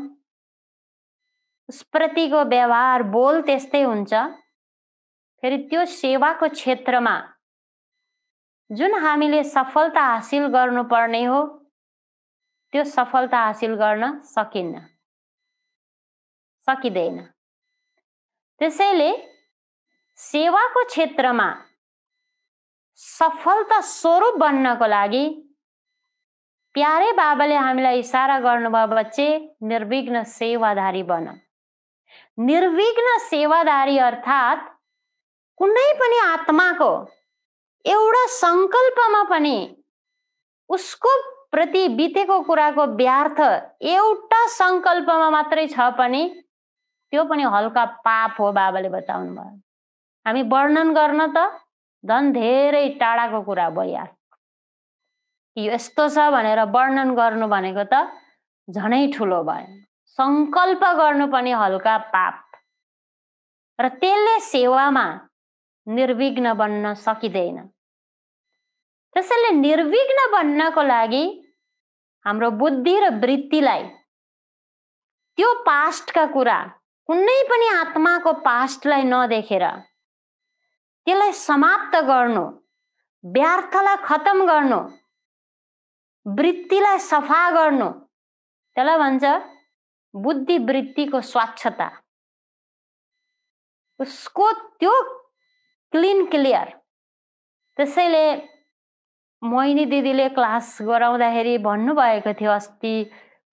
उसप्रतिको व्यवहार बोल त्यस्तै हुन्छ फेरि त्यो सेवाको क्षेत्रमा जुन हामीले सफलता हासिल गर्नुपर्ने हो त्यो सफलता हासिल गर्न सकिन्न सकिँदैन त्यसैले सेवाको क्षेत्रमा सफलता स्वरूप बन्नको लागि प्यारे बाबाले हामीलाई इसारा गर्नुभयो बच्चे निर्विघ्न सेवाधारी बन निर्विघ्न सेवाधारी अर्थात् कुनै पनि आत्माको एउटा सङ्कल्पमा पनि उसको प्रति बितेको कुराको व्यर्थ एउटा सङ्कल्पमा मात्रै छ पनि त्यो पनि हल्का पाप हो बाबाले बताउनु भयो हामी वर्णन गर्न त झन् धेरै टाढाको कुरा भइहाल्छ यो यस्तो छ भनेर वर्णन गर्नु भनेको त झनै ठुलो भयो सङ्कल्प गर्नु पनि हल्का पाप र त्यसले सेवामा निर्विघ्न बन्न सकिँदैन त्यसैले निर्विघ्न बन्नको लागि हाम्रो बुद्धि र वृत्तिलाई त्यो पास्टका कुरा कुनै पनि आत्माको पास्टलाई नदेखेर त्यसलाई समाप्त गर्नु व्यर्थलाई खतम गर्नु वृत्तिलाई सफा गर्नु त्यसलाई भन्छ बुद्धिवृत्तिको स्वच्छता उसको त्यो क्लिन क्लियर त्यसैले मोहिनी दिदीले क्लास गराउँदाखेरि भन्नुभएको थियो अस्ति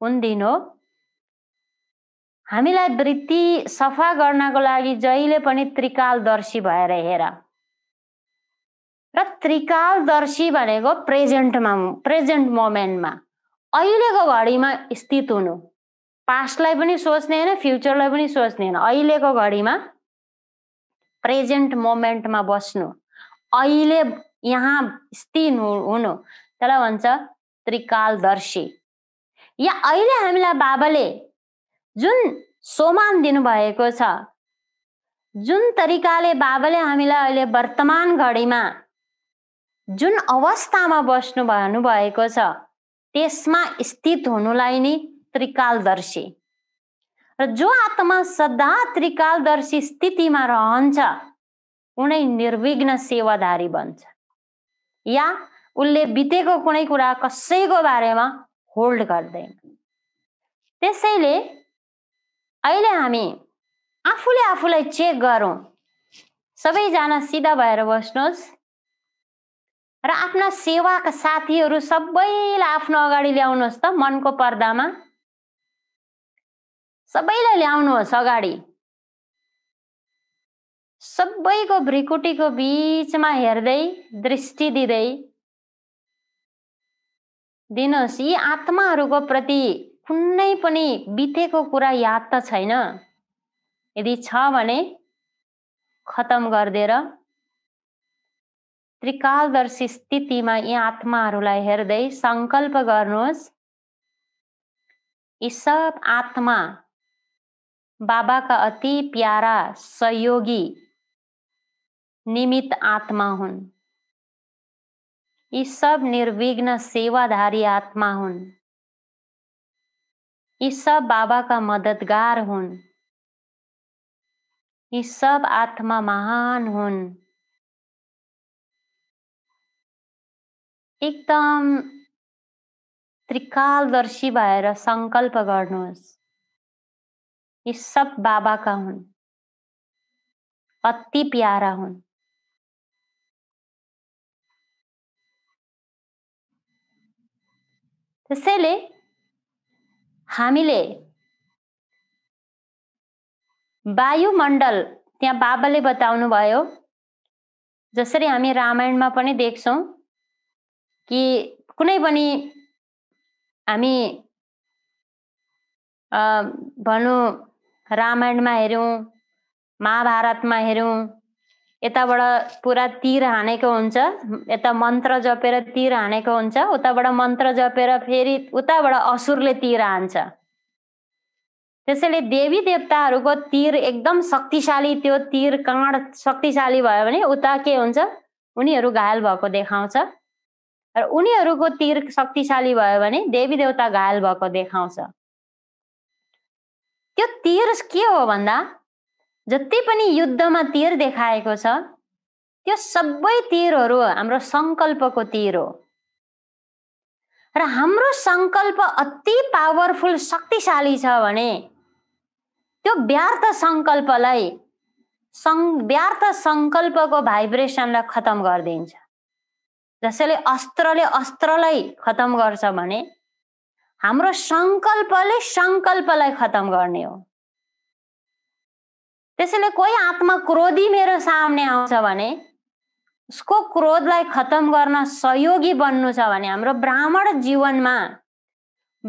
कुन दिन हो हामीलाई वृत्ति सफा गर्नको लागि जहिले पनि त्रिकालदर्शी भएर हेर र त्रिकालदर्शी भनेको प्रेजेन्टमा प्रेजेन्ट मोमेन्टमा अहिलेको घडीमा स्थित हुनु पास्टलाई पनि सोच्ने होइन फ्युचरलाई पनि सोच्ने होइन अहिलेको घडीमा प्रेजेन्ट मोमेन्टमा बस्नु अहिले यहाँ स्थित हुनु त्यसलाई भन्छ त्रिकालदर्शी या अहिले हामीलाई बाबाले जुन सोमान दिनुभएको छ जुन तरिकाले बाबाले हामीलाई अहिले वर्तमान घडीमा जुन अवस्थामा बस्नु भन्नुभएको छ त्यसमा स्थित हुनुलाई नै त्रिकालदर्शी र जो आत्मा सदा त्रिकालदर्शी स्थितिमा रहन्छ उनै निर्विघ्न सेवाधारी बन्छ या उसले बितेको कुनै कुरा कसैको बारेमा होल्ड गर्दैन त्यसैले अहिले हामी आफूले आफूलाई चेक गरौँ सबैजना सिधा भएर बस्नुहोस् र आफ्ना सेवाका साथीहरू सबैलाई आफ्नो अगाडि ल्याउनुहोस् त मनको पर्दामा सबैलाई ल्याउनुहोस् अगाडि सबैको भ्रिकुटीको बिचमा हेर्दै दृष्टि दिँदै दिनुहोस् यी आत्माहरूको प्रति कुनै पनि बितेको कुरा याद त छैन यदि छ भने खतम गरिदिएर त्रिकालदर्शी स्थितिमा यी आत्माहरूलाई हेर्दै सङ्कल्प गर्नुहोस् यी सब आत्मा बाबाका अति प्यारा सहयोगी निमित आत्मा हुन् यी सब निर्विघ्न सेवाधारी आत्मा हुन् यी सब बाबाका मदतगार हुन् यी सब आत्मा महान हुन् एकदम त्रिकालदर्शी भएर सङ्कल्प गर्नुहोस् यी सब बाबाका हुन् अति प्यारा हुन् त्यसैले हामीले वायुमण्डल त्यहाँ बाबाले बताउनु भयो जसरी हामी रामायणमा पनि देख्छौँ कि कुनै पनि हामी भनौँ रामायणमा हेऱ्यौँ महाभारतमा हेऱ्यौँ यताबाट पुरा तिर हानेको हुन्छ यता मन्त्र जपेर तिर हानेको हुन्छ उताबाट मन्त्र जपेर फेरि उताबाट असुरले तिर हान्छ त्यसैले देवी देवताहरूको तिर एकदम शक्तिशाली त्यो तिर काँड शक्तिशाली भयो भने उता के हुन्छ उनीहरू घायल भएको देखाउँछ र उनीहरूको तीर शक्तिशाली भयो भने देवी देवता घायल भएको देखाउँछ त्यो तीर के हो भन्दा जति पनि युद्धमा तीर देखाएको छ त्यो सबै तिरहरू हाम्रो सङ्कल्पको तीर हो र हाम्रो सङ्कल्प अति पावरफुल शक्तिशाली छ भने त्यो व्यर्थ सङ्कल्पलाई सङ् व्यर्थ सङ्कल्पको भाइब्रेसनलाई खतम गरिदिन्छ जसैले अस्त्रले अस्त्रलाई खतम गर्छ भने हाम्रो सङ्कल्पले सङ्कल्पलाई खतम गर्ने हो त्यसैले कोही आत्मा क्रोधी मेरो सामने आउँछ भने उसको क्रोधलाई खतम गर्न सहयोगी बन्नु छ भने हाम्रो ब्राह्मण जीवनमा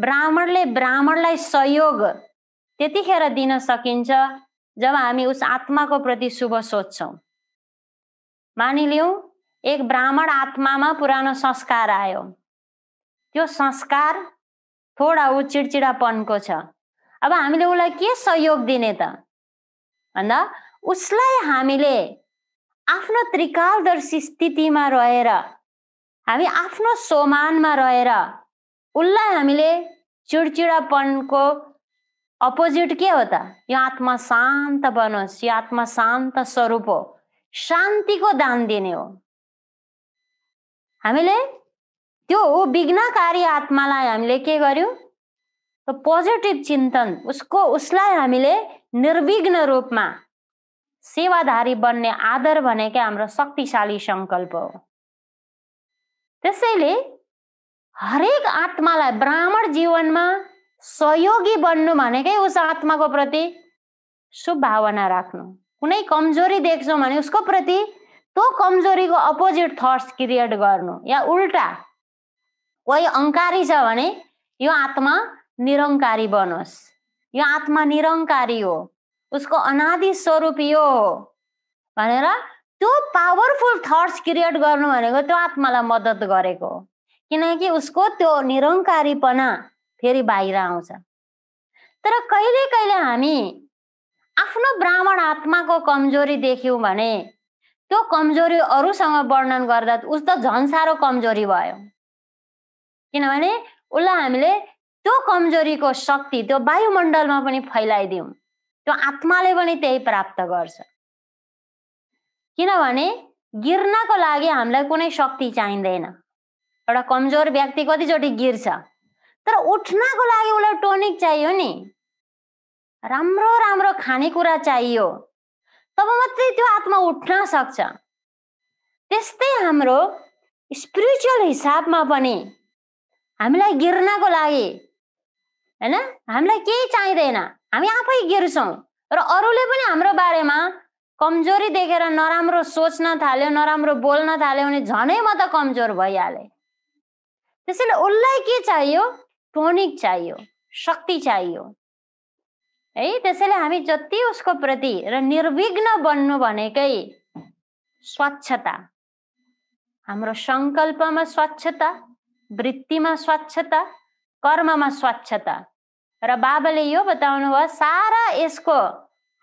ब्राह्मणले ब्राह्मणलाई सहयोग त्यतिखेर दिन सकिन्छ जब हामी उस आत्माको प्रति शुभ सोध्छौँ मानिलिउँ एक ब्राह्मण आत्मामा पुरानो संस्कार आयो त्यो संस्कार थोडा ऊ चिडचिडापनको छ अब हामीले उसलाई के सहयोग दिने त भन्दा उसलाई हामीले आफ्नो त्रिकालदर्शी स्थितिमा रहेर हामी आफ्नो सोमानमा रहेर उसलाई हामीले चिडचिडापनको अपोजिट के हो त यो आत्मा शान्त बनोस् यो आत्मा शान्त स्वरूप हो शान्तिको दान दिने हो हामीले त्यो विघ्नकारी आत्मालाई हामीले के गर्यौँ त्यो पोजिटिभ चिन्तन उसको उसलाई हामीले निर्विघ्न रूपमा सेवाधारी बन्ने आदर भनेकै हाम्रो शक्तिशाली सङ्कल्प हो त्यसैले हरेक आत्मालाई ब्राह्मण जीवनमा सहयोगी बन्नु भनेकै उस आत्माको प्रति शुभ भावना राख्नु कुनै कमजोरी देख्छौँ भने उसको प्रति त्यो कमजोरीको अपोजिट थट्स क्रिएट गर्नु या उल्टा कोही अङ्कारी छ भने यो आत्मा निरङ्कारी बनोस् यो आत्मा निरङ्कारी हो उसको अनादि स्वरूप यो हो भनेर त्यो पावरफुल थट्स क्रिएट गर्नु भनेको त्यो आत्मालाई मद्दत गरेको हो किनकि उसको त्यो निरङ्कारीपना फेरि बाहिर आउँछ तर कहिले कहिले हामी आफ्नो ब्राह्मण आत्माको कमजोरी देख्यौँ भने त्यो कमजोरी अरूसँग वर्णन गर्दा उस त झन् साह्रो कमजोरी भयो किनभने उसलाई हामीले त्यो कमजोरीको शक्ति त्यो वायुमण्डलमा पनि फैलाइदिउँ त्यो आत्माले पनि त्यही प्राप्त गर्छ किनभने गिर्नको लागि हामीलाई कुनै शक्ति चाहिँदैन एउटा कमजोर व्यक्ति कतिचोटि गिर्छ तर उठ्नको लागि उसलाई टोनिक चाहियो नि राम्रो राम्रो खानेकुरा चाहियो तब मात्रै त्यो आत्मा उठ्न सक्छ त्यस्तै हाम्रो स्पिरिचुअल हिसाबमा पनि हामीलाई गिर्नको लागि होइन हामीलाई केही चाहिँदैन हामी आफै गिर्छौँ र अरूले पनि हाम्रो बारेमा कमजोरी देखेर नराम्रो सोच्न थाल्यो नराम्रो बोल्न थाल्यो भने झनै म त कमजोर भइहालेँ त्यसैले उसलाई के चाहियो टोनिक चाहियो शक्ति चाहियो है त्यसैले हामी जति उसको प्रति र निर्विघ्न बन्नु भनेकै स्वच्छता हाम्रो सङ्कल्पमा स्वच्छता वृत्तिमा स्वच्छता कर्ममा स्वच्छता र बाबाले यो बताउनु भयो सारा यसको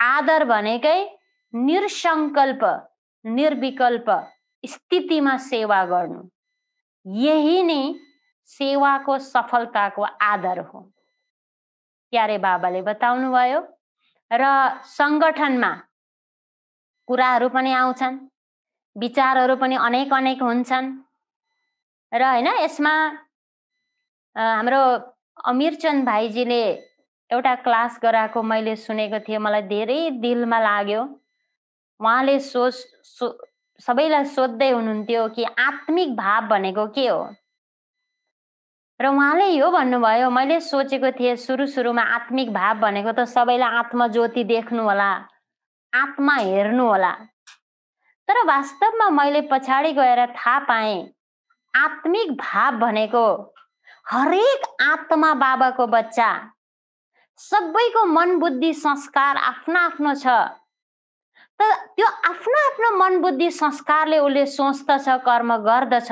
आदर भनेकै निरसङ्कल्प निर्विकल्प स्थितिमा सेवा गर्नु यही नै सेवाको सफलताको आधार हो क्यारे बाबाले बताउनुभयो र सङ्गठनमा कुराहरू पनि आउँछन् विचारहरू पनि अनेक अनेक हुन्छन् र होइन यसमा हाम्रो अमिरचन्द भाइजीले एउटा क्लास गराएको मैले सुनेको थिएँ मलाई धेरै दिलमा लाग्यो उहाँले सोच सो सबैलाई सोध्दै हुनुहुन्थ्यो कि आत्मिक भाव भनेको के हो र उहाँले यो भन्नुभयो मैले सोचेको थिएँ सुरु सुरुमा आत्मिक भाव भनेको त सबैलाई आत्मज्योति देख्नु होला आत्मा हेर्नु होला तर वास्तवमा मैले पछाडि गएर थाहा पाएँ आत्मिक भाव भनेको हरेक आत्मा बाबाको बच्चा सबैको मन बुद्धि संस्कार आफ्नो आफ्नो छ त त्यो आफ्नो आफ्नो मन बुद्धि संस्कारले उसले सोच्दछ कर्म गर्दछ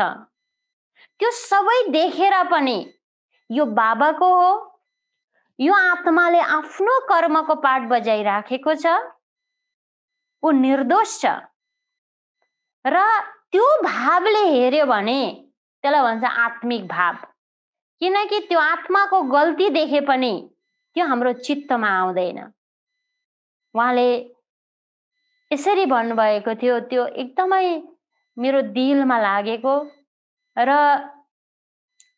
त्यो सबै देखेर पनि यो बाबाको हो यो आत्माले आफ्नो कर्मको पाठ बजाइराखेको छ ऊ निर्दोष छ र त्यो भावले हेऱ्यो भने त्यसलाई भन्छ आत्मिक भाव किनकि त्यो आत्माको गल्ती देखे पनि त्यो हाम्रो चित्तमा आउँदैन उहाँले यसरी भन्नुभएको थियो त्यो एकदमै मेरो दिलमा लागेको र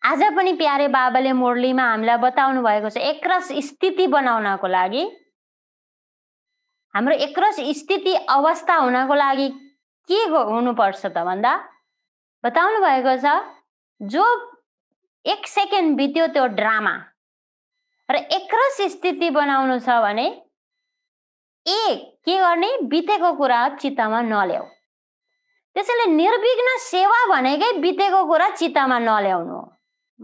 आज पनि प्यारे बाबाले मुरलीमा हामीलाई बताउनु भएको छ एकरस स्थिति बनाउनको लागि हाम्रो एकरस स्थिति अवस्था हुनको लागि के हुनुपर्छ त भन्दा बताउनु भएको छ जो एक सेकेन्ड बित्यो त्यो ड्रामा र एकरस स्थिति बनाउनु छ भने एक के गर्ने बितेको कुरा चित्तमा नल्याऊ त्यसैले निर्विघ्न सेवा भनेकै बितेको कुरा चित्तमा नल्याउनु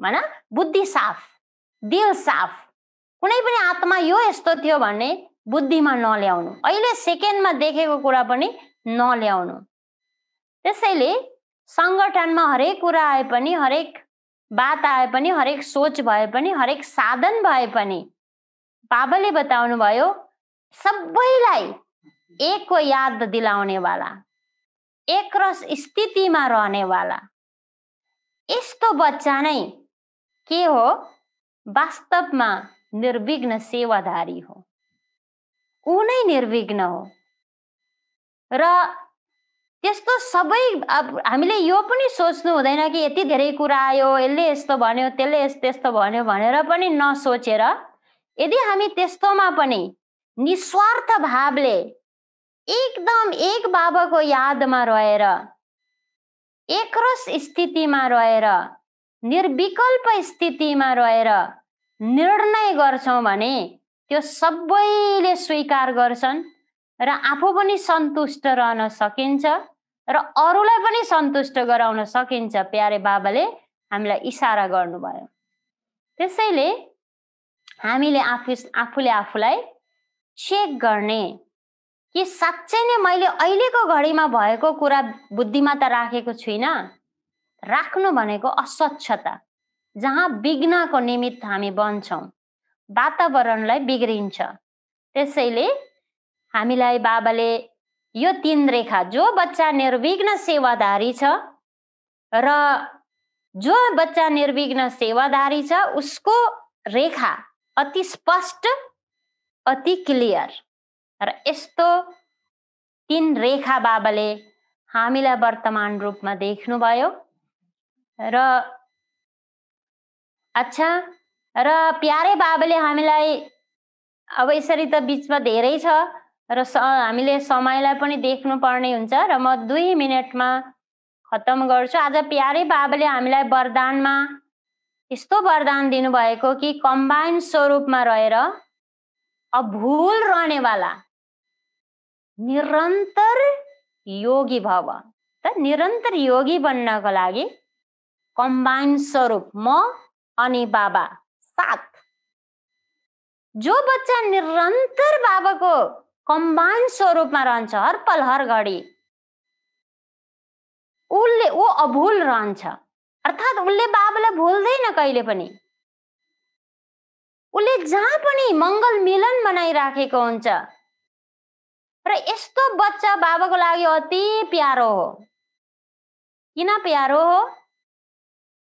होइन बुद्धि साफ दिल साफ कुनै पनि आत्मा यो यस्तो थियो भने बुद्धिमा नल्याउनु अहिले सेकेन्डमा देखेको कुरा पनि नल्याउनु त्यसैले सङ्गठनमा हरेक कुरा आए पनि हरेक बात आए पनि हरेक सोच भए पनि हरेक साधन भए पनि बाबाले बताउनु भयो सबैलाई एकको याद दिलाउनेवाला एकरस स्थितिमा रहनेवाला यस्तो बच्चा नै के हो वास्तवमा निर्विघ्न सेवाधारी हो ऊ नै निर्विघ्न हो र त्यस्तो सबै अब हामीले यो पनि सोच्नु हुँदैन कि यति धेरै कुरा आयो यसले यस्तो भन्यो त्यसले यस्तो यस्तो भन्यो भनेर पनि नसोचेर यदि हामी त्यस्तोमा पनि निस्वार्थ भावले एकदम एक बाबाको यादमा रहेर एकरस स्थितिमा रहेर निर्विकल्प स्थितिमा रहेर निर्णय गर्छौँ भने त्यो सबैले स्वीकार गर्छन् र आफू पनि सन्तुष्ट रहन सकिन्छ र अरूलाई पनि सन्तुष्ट गराउन सकिन्छ प्यारे बाबाले हामीलाई इसारा गर्नुभयो त्यसैले हामीले आफू आफूले आफूलाई चेक गर्ने कि साँच्चै नै मैले अहिलेको घडीमा भएको कुरा बुद्धिमा त राखेको छुइनँ राख्नु भनेको अस्वच्छता जहाँ विघ्नको निमित्त हामी बन्छौँ वातावरणलाई बिग्रिन्छ त्यसैले हामीलाई बाबाले यो तिन रेखा जो बच्चा निर्विघ्न सेवाधारी छ र जो बच्चा निर्विघ्न सेवाधारी छ उसको रेखा अति स्पष्ट अति क्लियर र यस्तो तिन रेखा बाबाले हामीलाई वर्तमान रूपमा देख्नुभयो र अच्छा र प्यारे बाबाले हामीलाई अब यसरी त बिचमा धेरै छ र स हामीले समयलाई पनि देख्नुपर्ने हुन्छ र म दुई मिनटमा खत्तम गर्छु आज प्यारे बाबाले हामीलाई वरदानमा यस्तो वरदान दिनुभएको कि कम्बाइन स्वरूपमा रहेर अभुल रहनेवाला निरन्तर योगी भव त निरन्तर योगी बन्नको लागि कम्बाइन स्वरूप म अनि बाबा साथ जो बच्चा निरन्तर बाबाको कम्बाइन स्वरूपमा रहन्छ हर पल हर घडी उसले ऊ अभुल रहन्छ अर्थात् उसले बाबालाई भुल्दैन कहिले पनि उसले जहाँ पनि मङ्गल मिलन बनाइराखेको हुन्छ र यस्तो बच्चा बाबाको लागि अति प्यारो हो किन प्यारो हो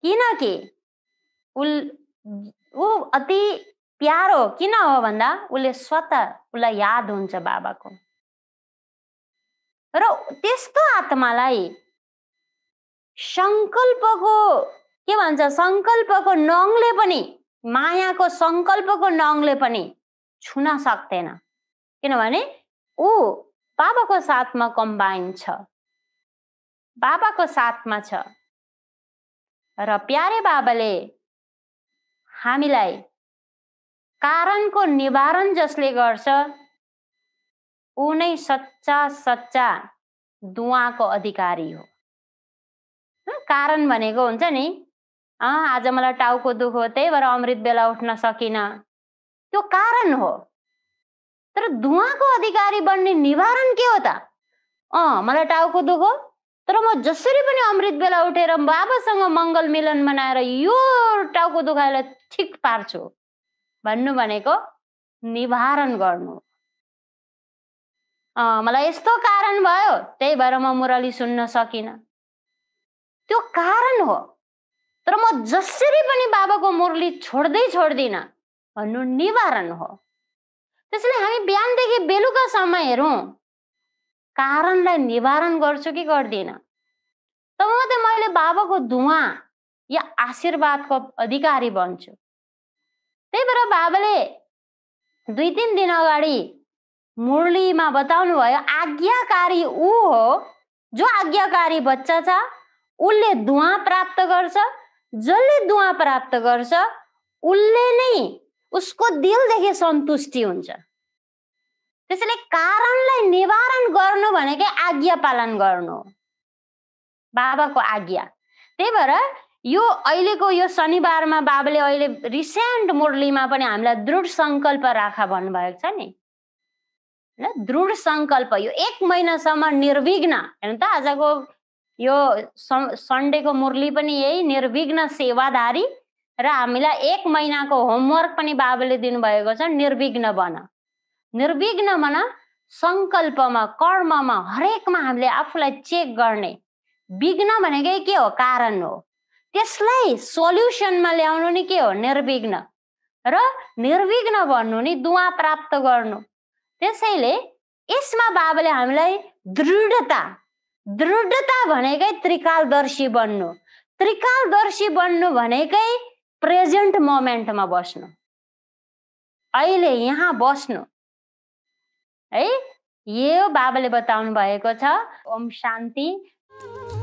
किनकि उल ऊ अति प्यारो किन हो भन्दा उसले स्वत उसलाई याद हुन्छ बाबाको र त्यस्तो आत्मालाई सङ्कल्पको के भन्छ सङ्कल्पको नङले पनि मायाको सङ्कल्पको नङले पनि छुन सक्दैन किनभने ऊ बाबाको साथमा कम्बाइन छ बाबाको साथमा छ र प्यारे बाबाले हामीलाई कारणको निवारण जसले गर्छ ऊ नै सच्चा सच्चा दुवाको अधिकारी हो कारण भनेको हुन्छ नि आज मलाई टाउको दुख हो त्यही भएर अमृत बेला उठ्न सकिनँ त्यो कारण हो तर धुवाको अधिकारी बन्ने निवारण के हो त अँ मलाई टाउको दुखो तर म जसरी पनि अमृत बेला उठेर बाबासँग मङ्गल मिलन मनाएर यो टाउको दुखाइलाई ठिक पार्छु भन्नु भनेको निवारण गर्नु मलाई यस्तो कारण भयो त्यही भएर म मुरली सुन्न सकिनँ त्यो कारण हो तर म जसरी पनि बाबाको मुरली छोड्दै छोड्दिनँ भन्नु निवारण हो त्यसैले हामी बिहानदेखि बेलुकासम्म हेरौँ कारणलाई निवारण गर्छु कि गर्दिनँ तब मात्रै मैले बाबाको धुवा या आशीर्वादको अधिकारी बन्छु त्यही भएर बाबाले दुई तिन दिन अगाडि मुरलीमा बताउनु भयो आज्ञाकारी ऊ हो जो आज्ञाकारी बच्चा छ उसले धुवा प्राप्त गर्छ जसले धुवा प्राप्त गर्छ उसले नै उसको दिलदेखि सन्तुष्टि हुन्छ त्यसैले कारणलाई निवारण गर्नु भनेकै आज्ञा पालन गर्नु बाबाको आज्ञा त्यही भएर यो अहिलेको यो शनिबारमा बाबाले अहिले रिसेन्ट मुरलीमा पनि हामीलाई दृढ सङ्कल्प राख भन्नुभएको छ नि ल दृढ सङ्कल्प यो एक महिनासम्म निर्विघ्न हेर्नु त आजको यो सन्डेको मुरली पनि यही निर्विघ्न सेवाधारी र हामीलाई एक महिनाको होमवर्क पनि बाबुले दिनुभएको छ निर्विघ्न बन निर्विघ्न बन सङ्कल्पमा कर्ममा हरेकमा हामीले आफूलाई चेक गर्ने विघ्न भनेकै के हो कारण हो त्यसलाई सोल्युसनमा ल्याउनु नि के हो निर्विघ्न र निर्विघ्न भन्नु नि दुवा प्राप्त गर्नु त्यसैले यसमा बाबुले हामीलाई दृढता दृढता भनेकै त्रिकालदर्शी बन्नु त्रिकालदर्शी बन्नु भनेकै प्रेजेन्ट मोमेन्टमा बस्नु अहिले यहाँ बस्नु है यो बाबाले बताउनु भएको छ ओम शान्ति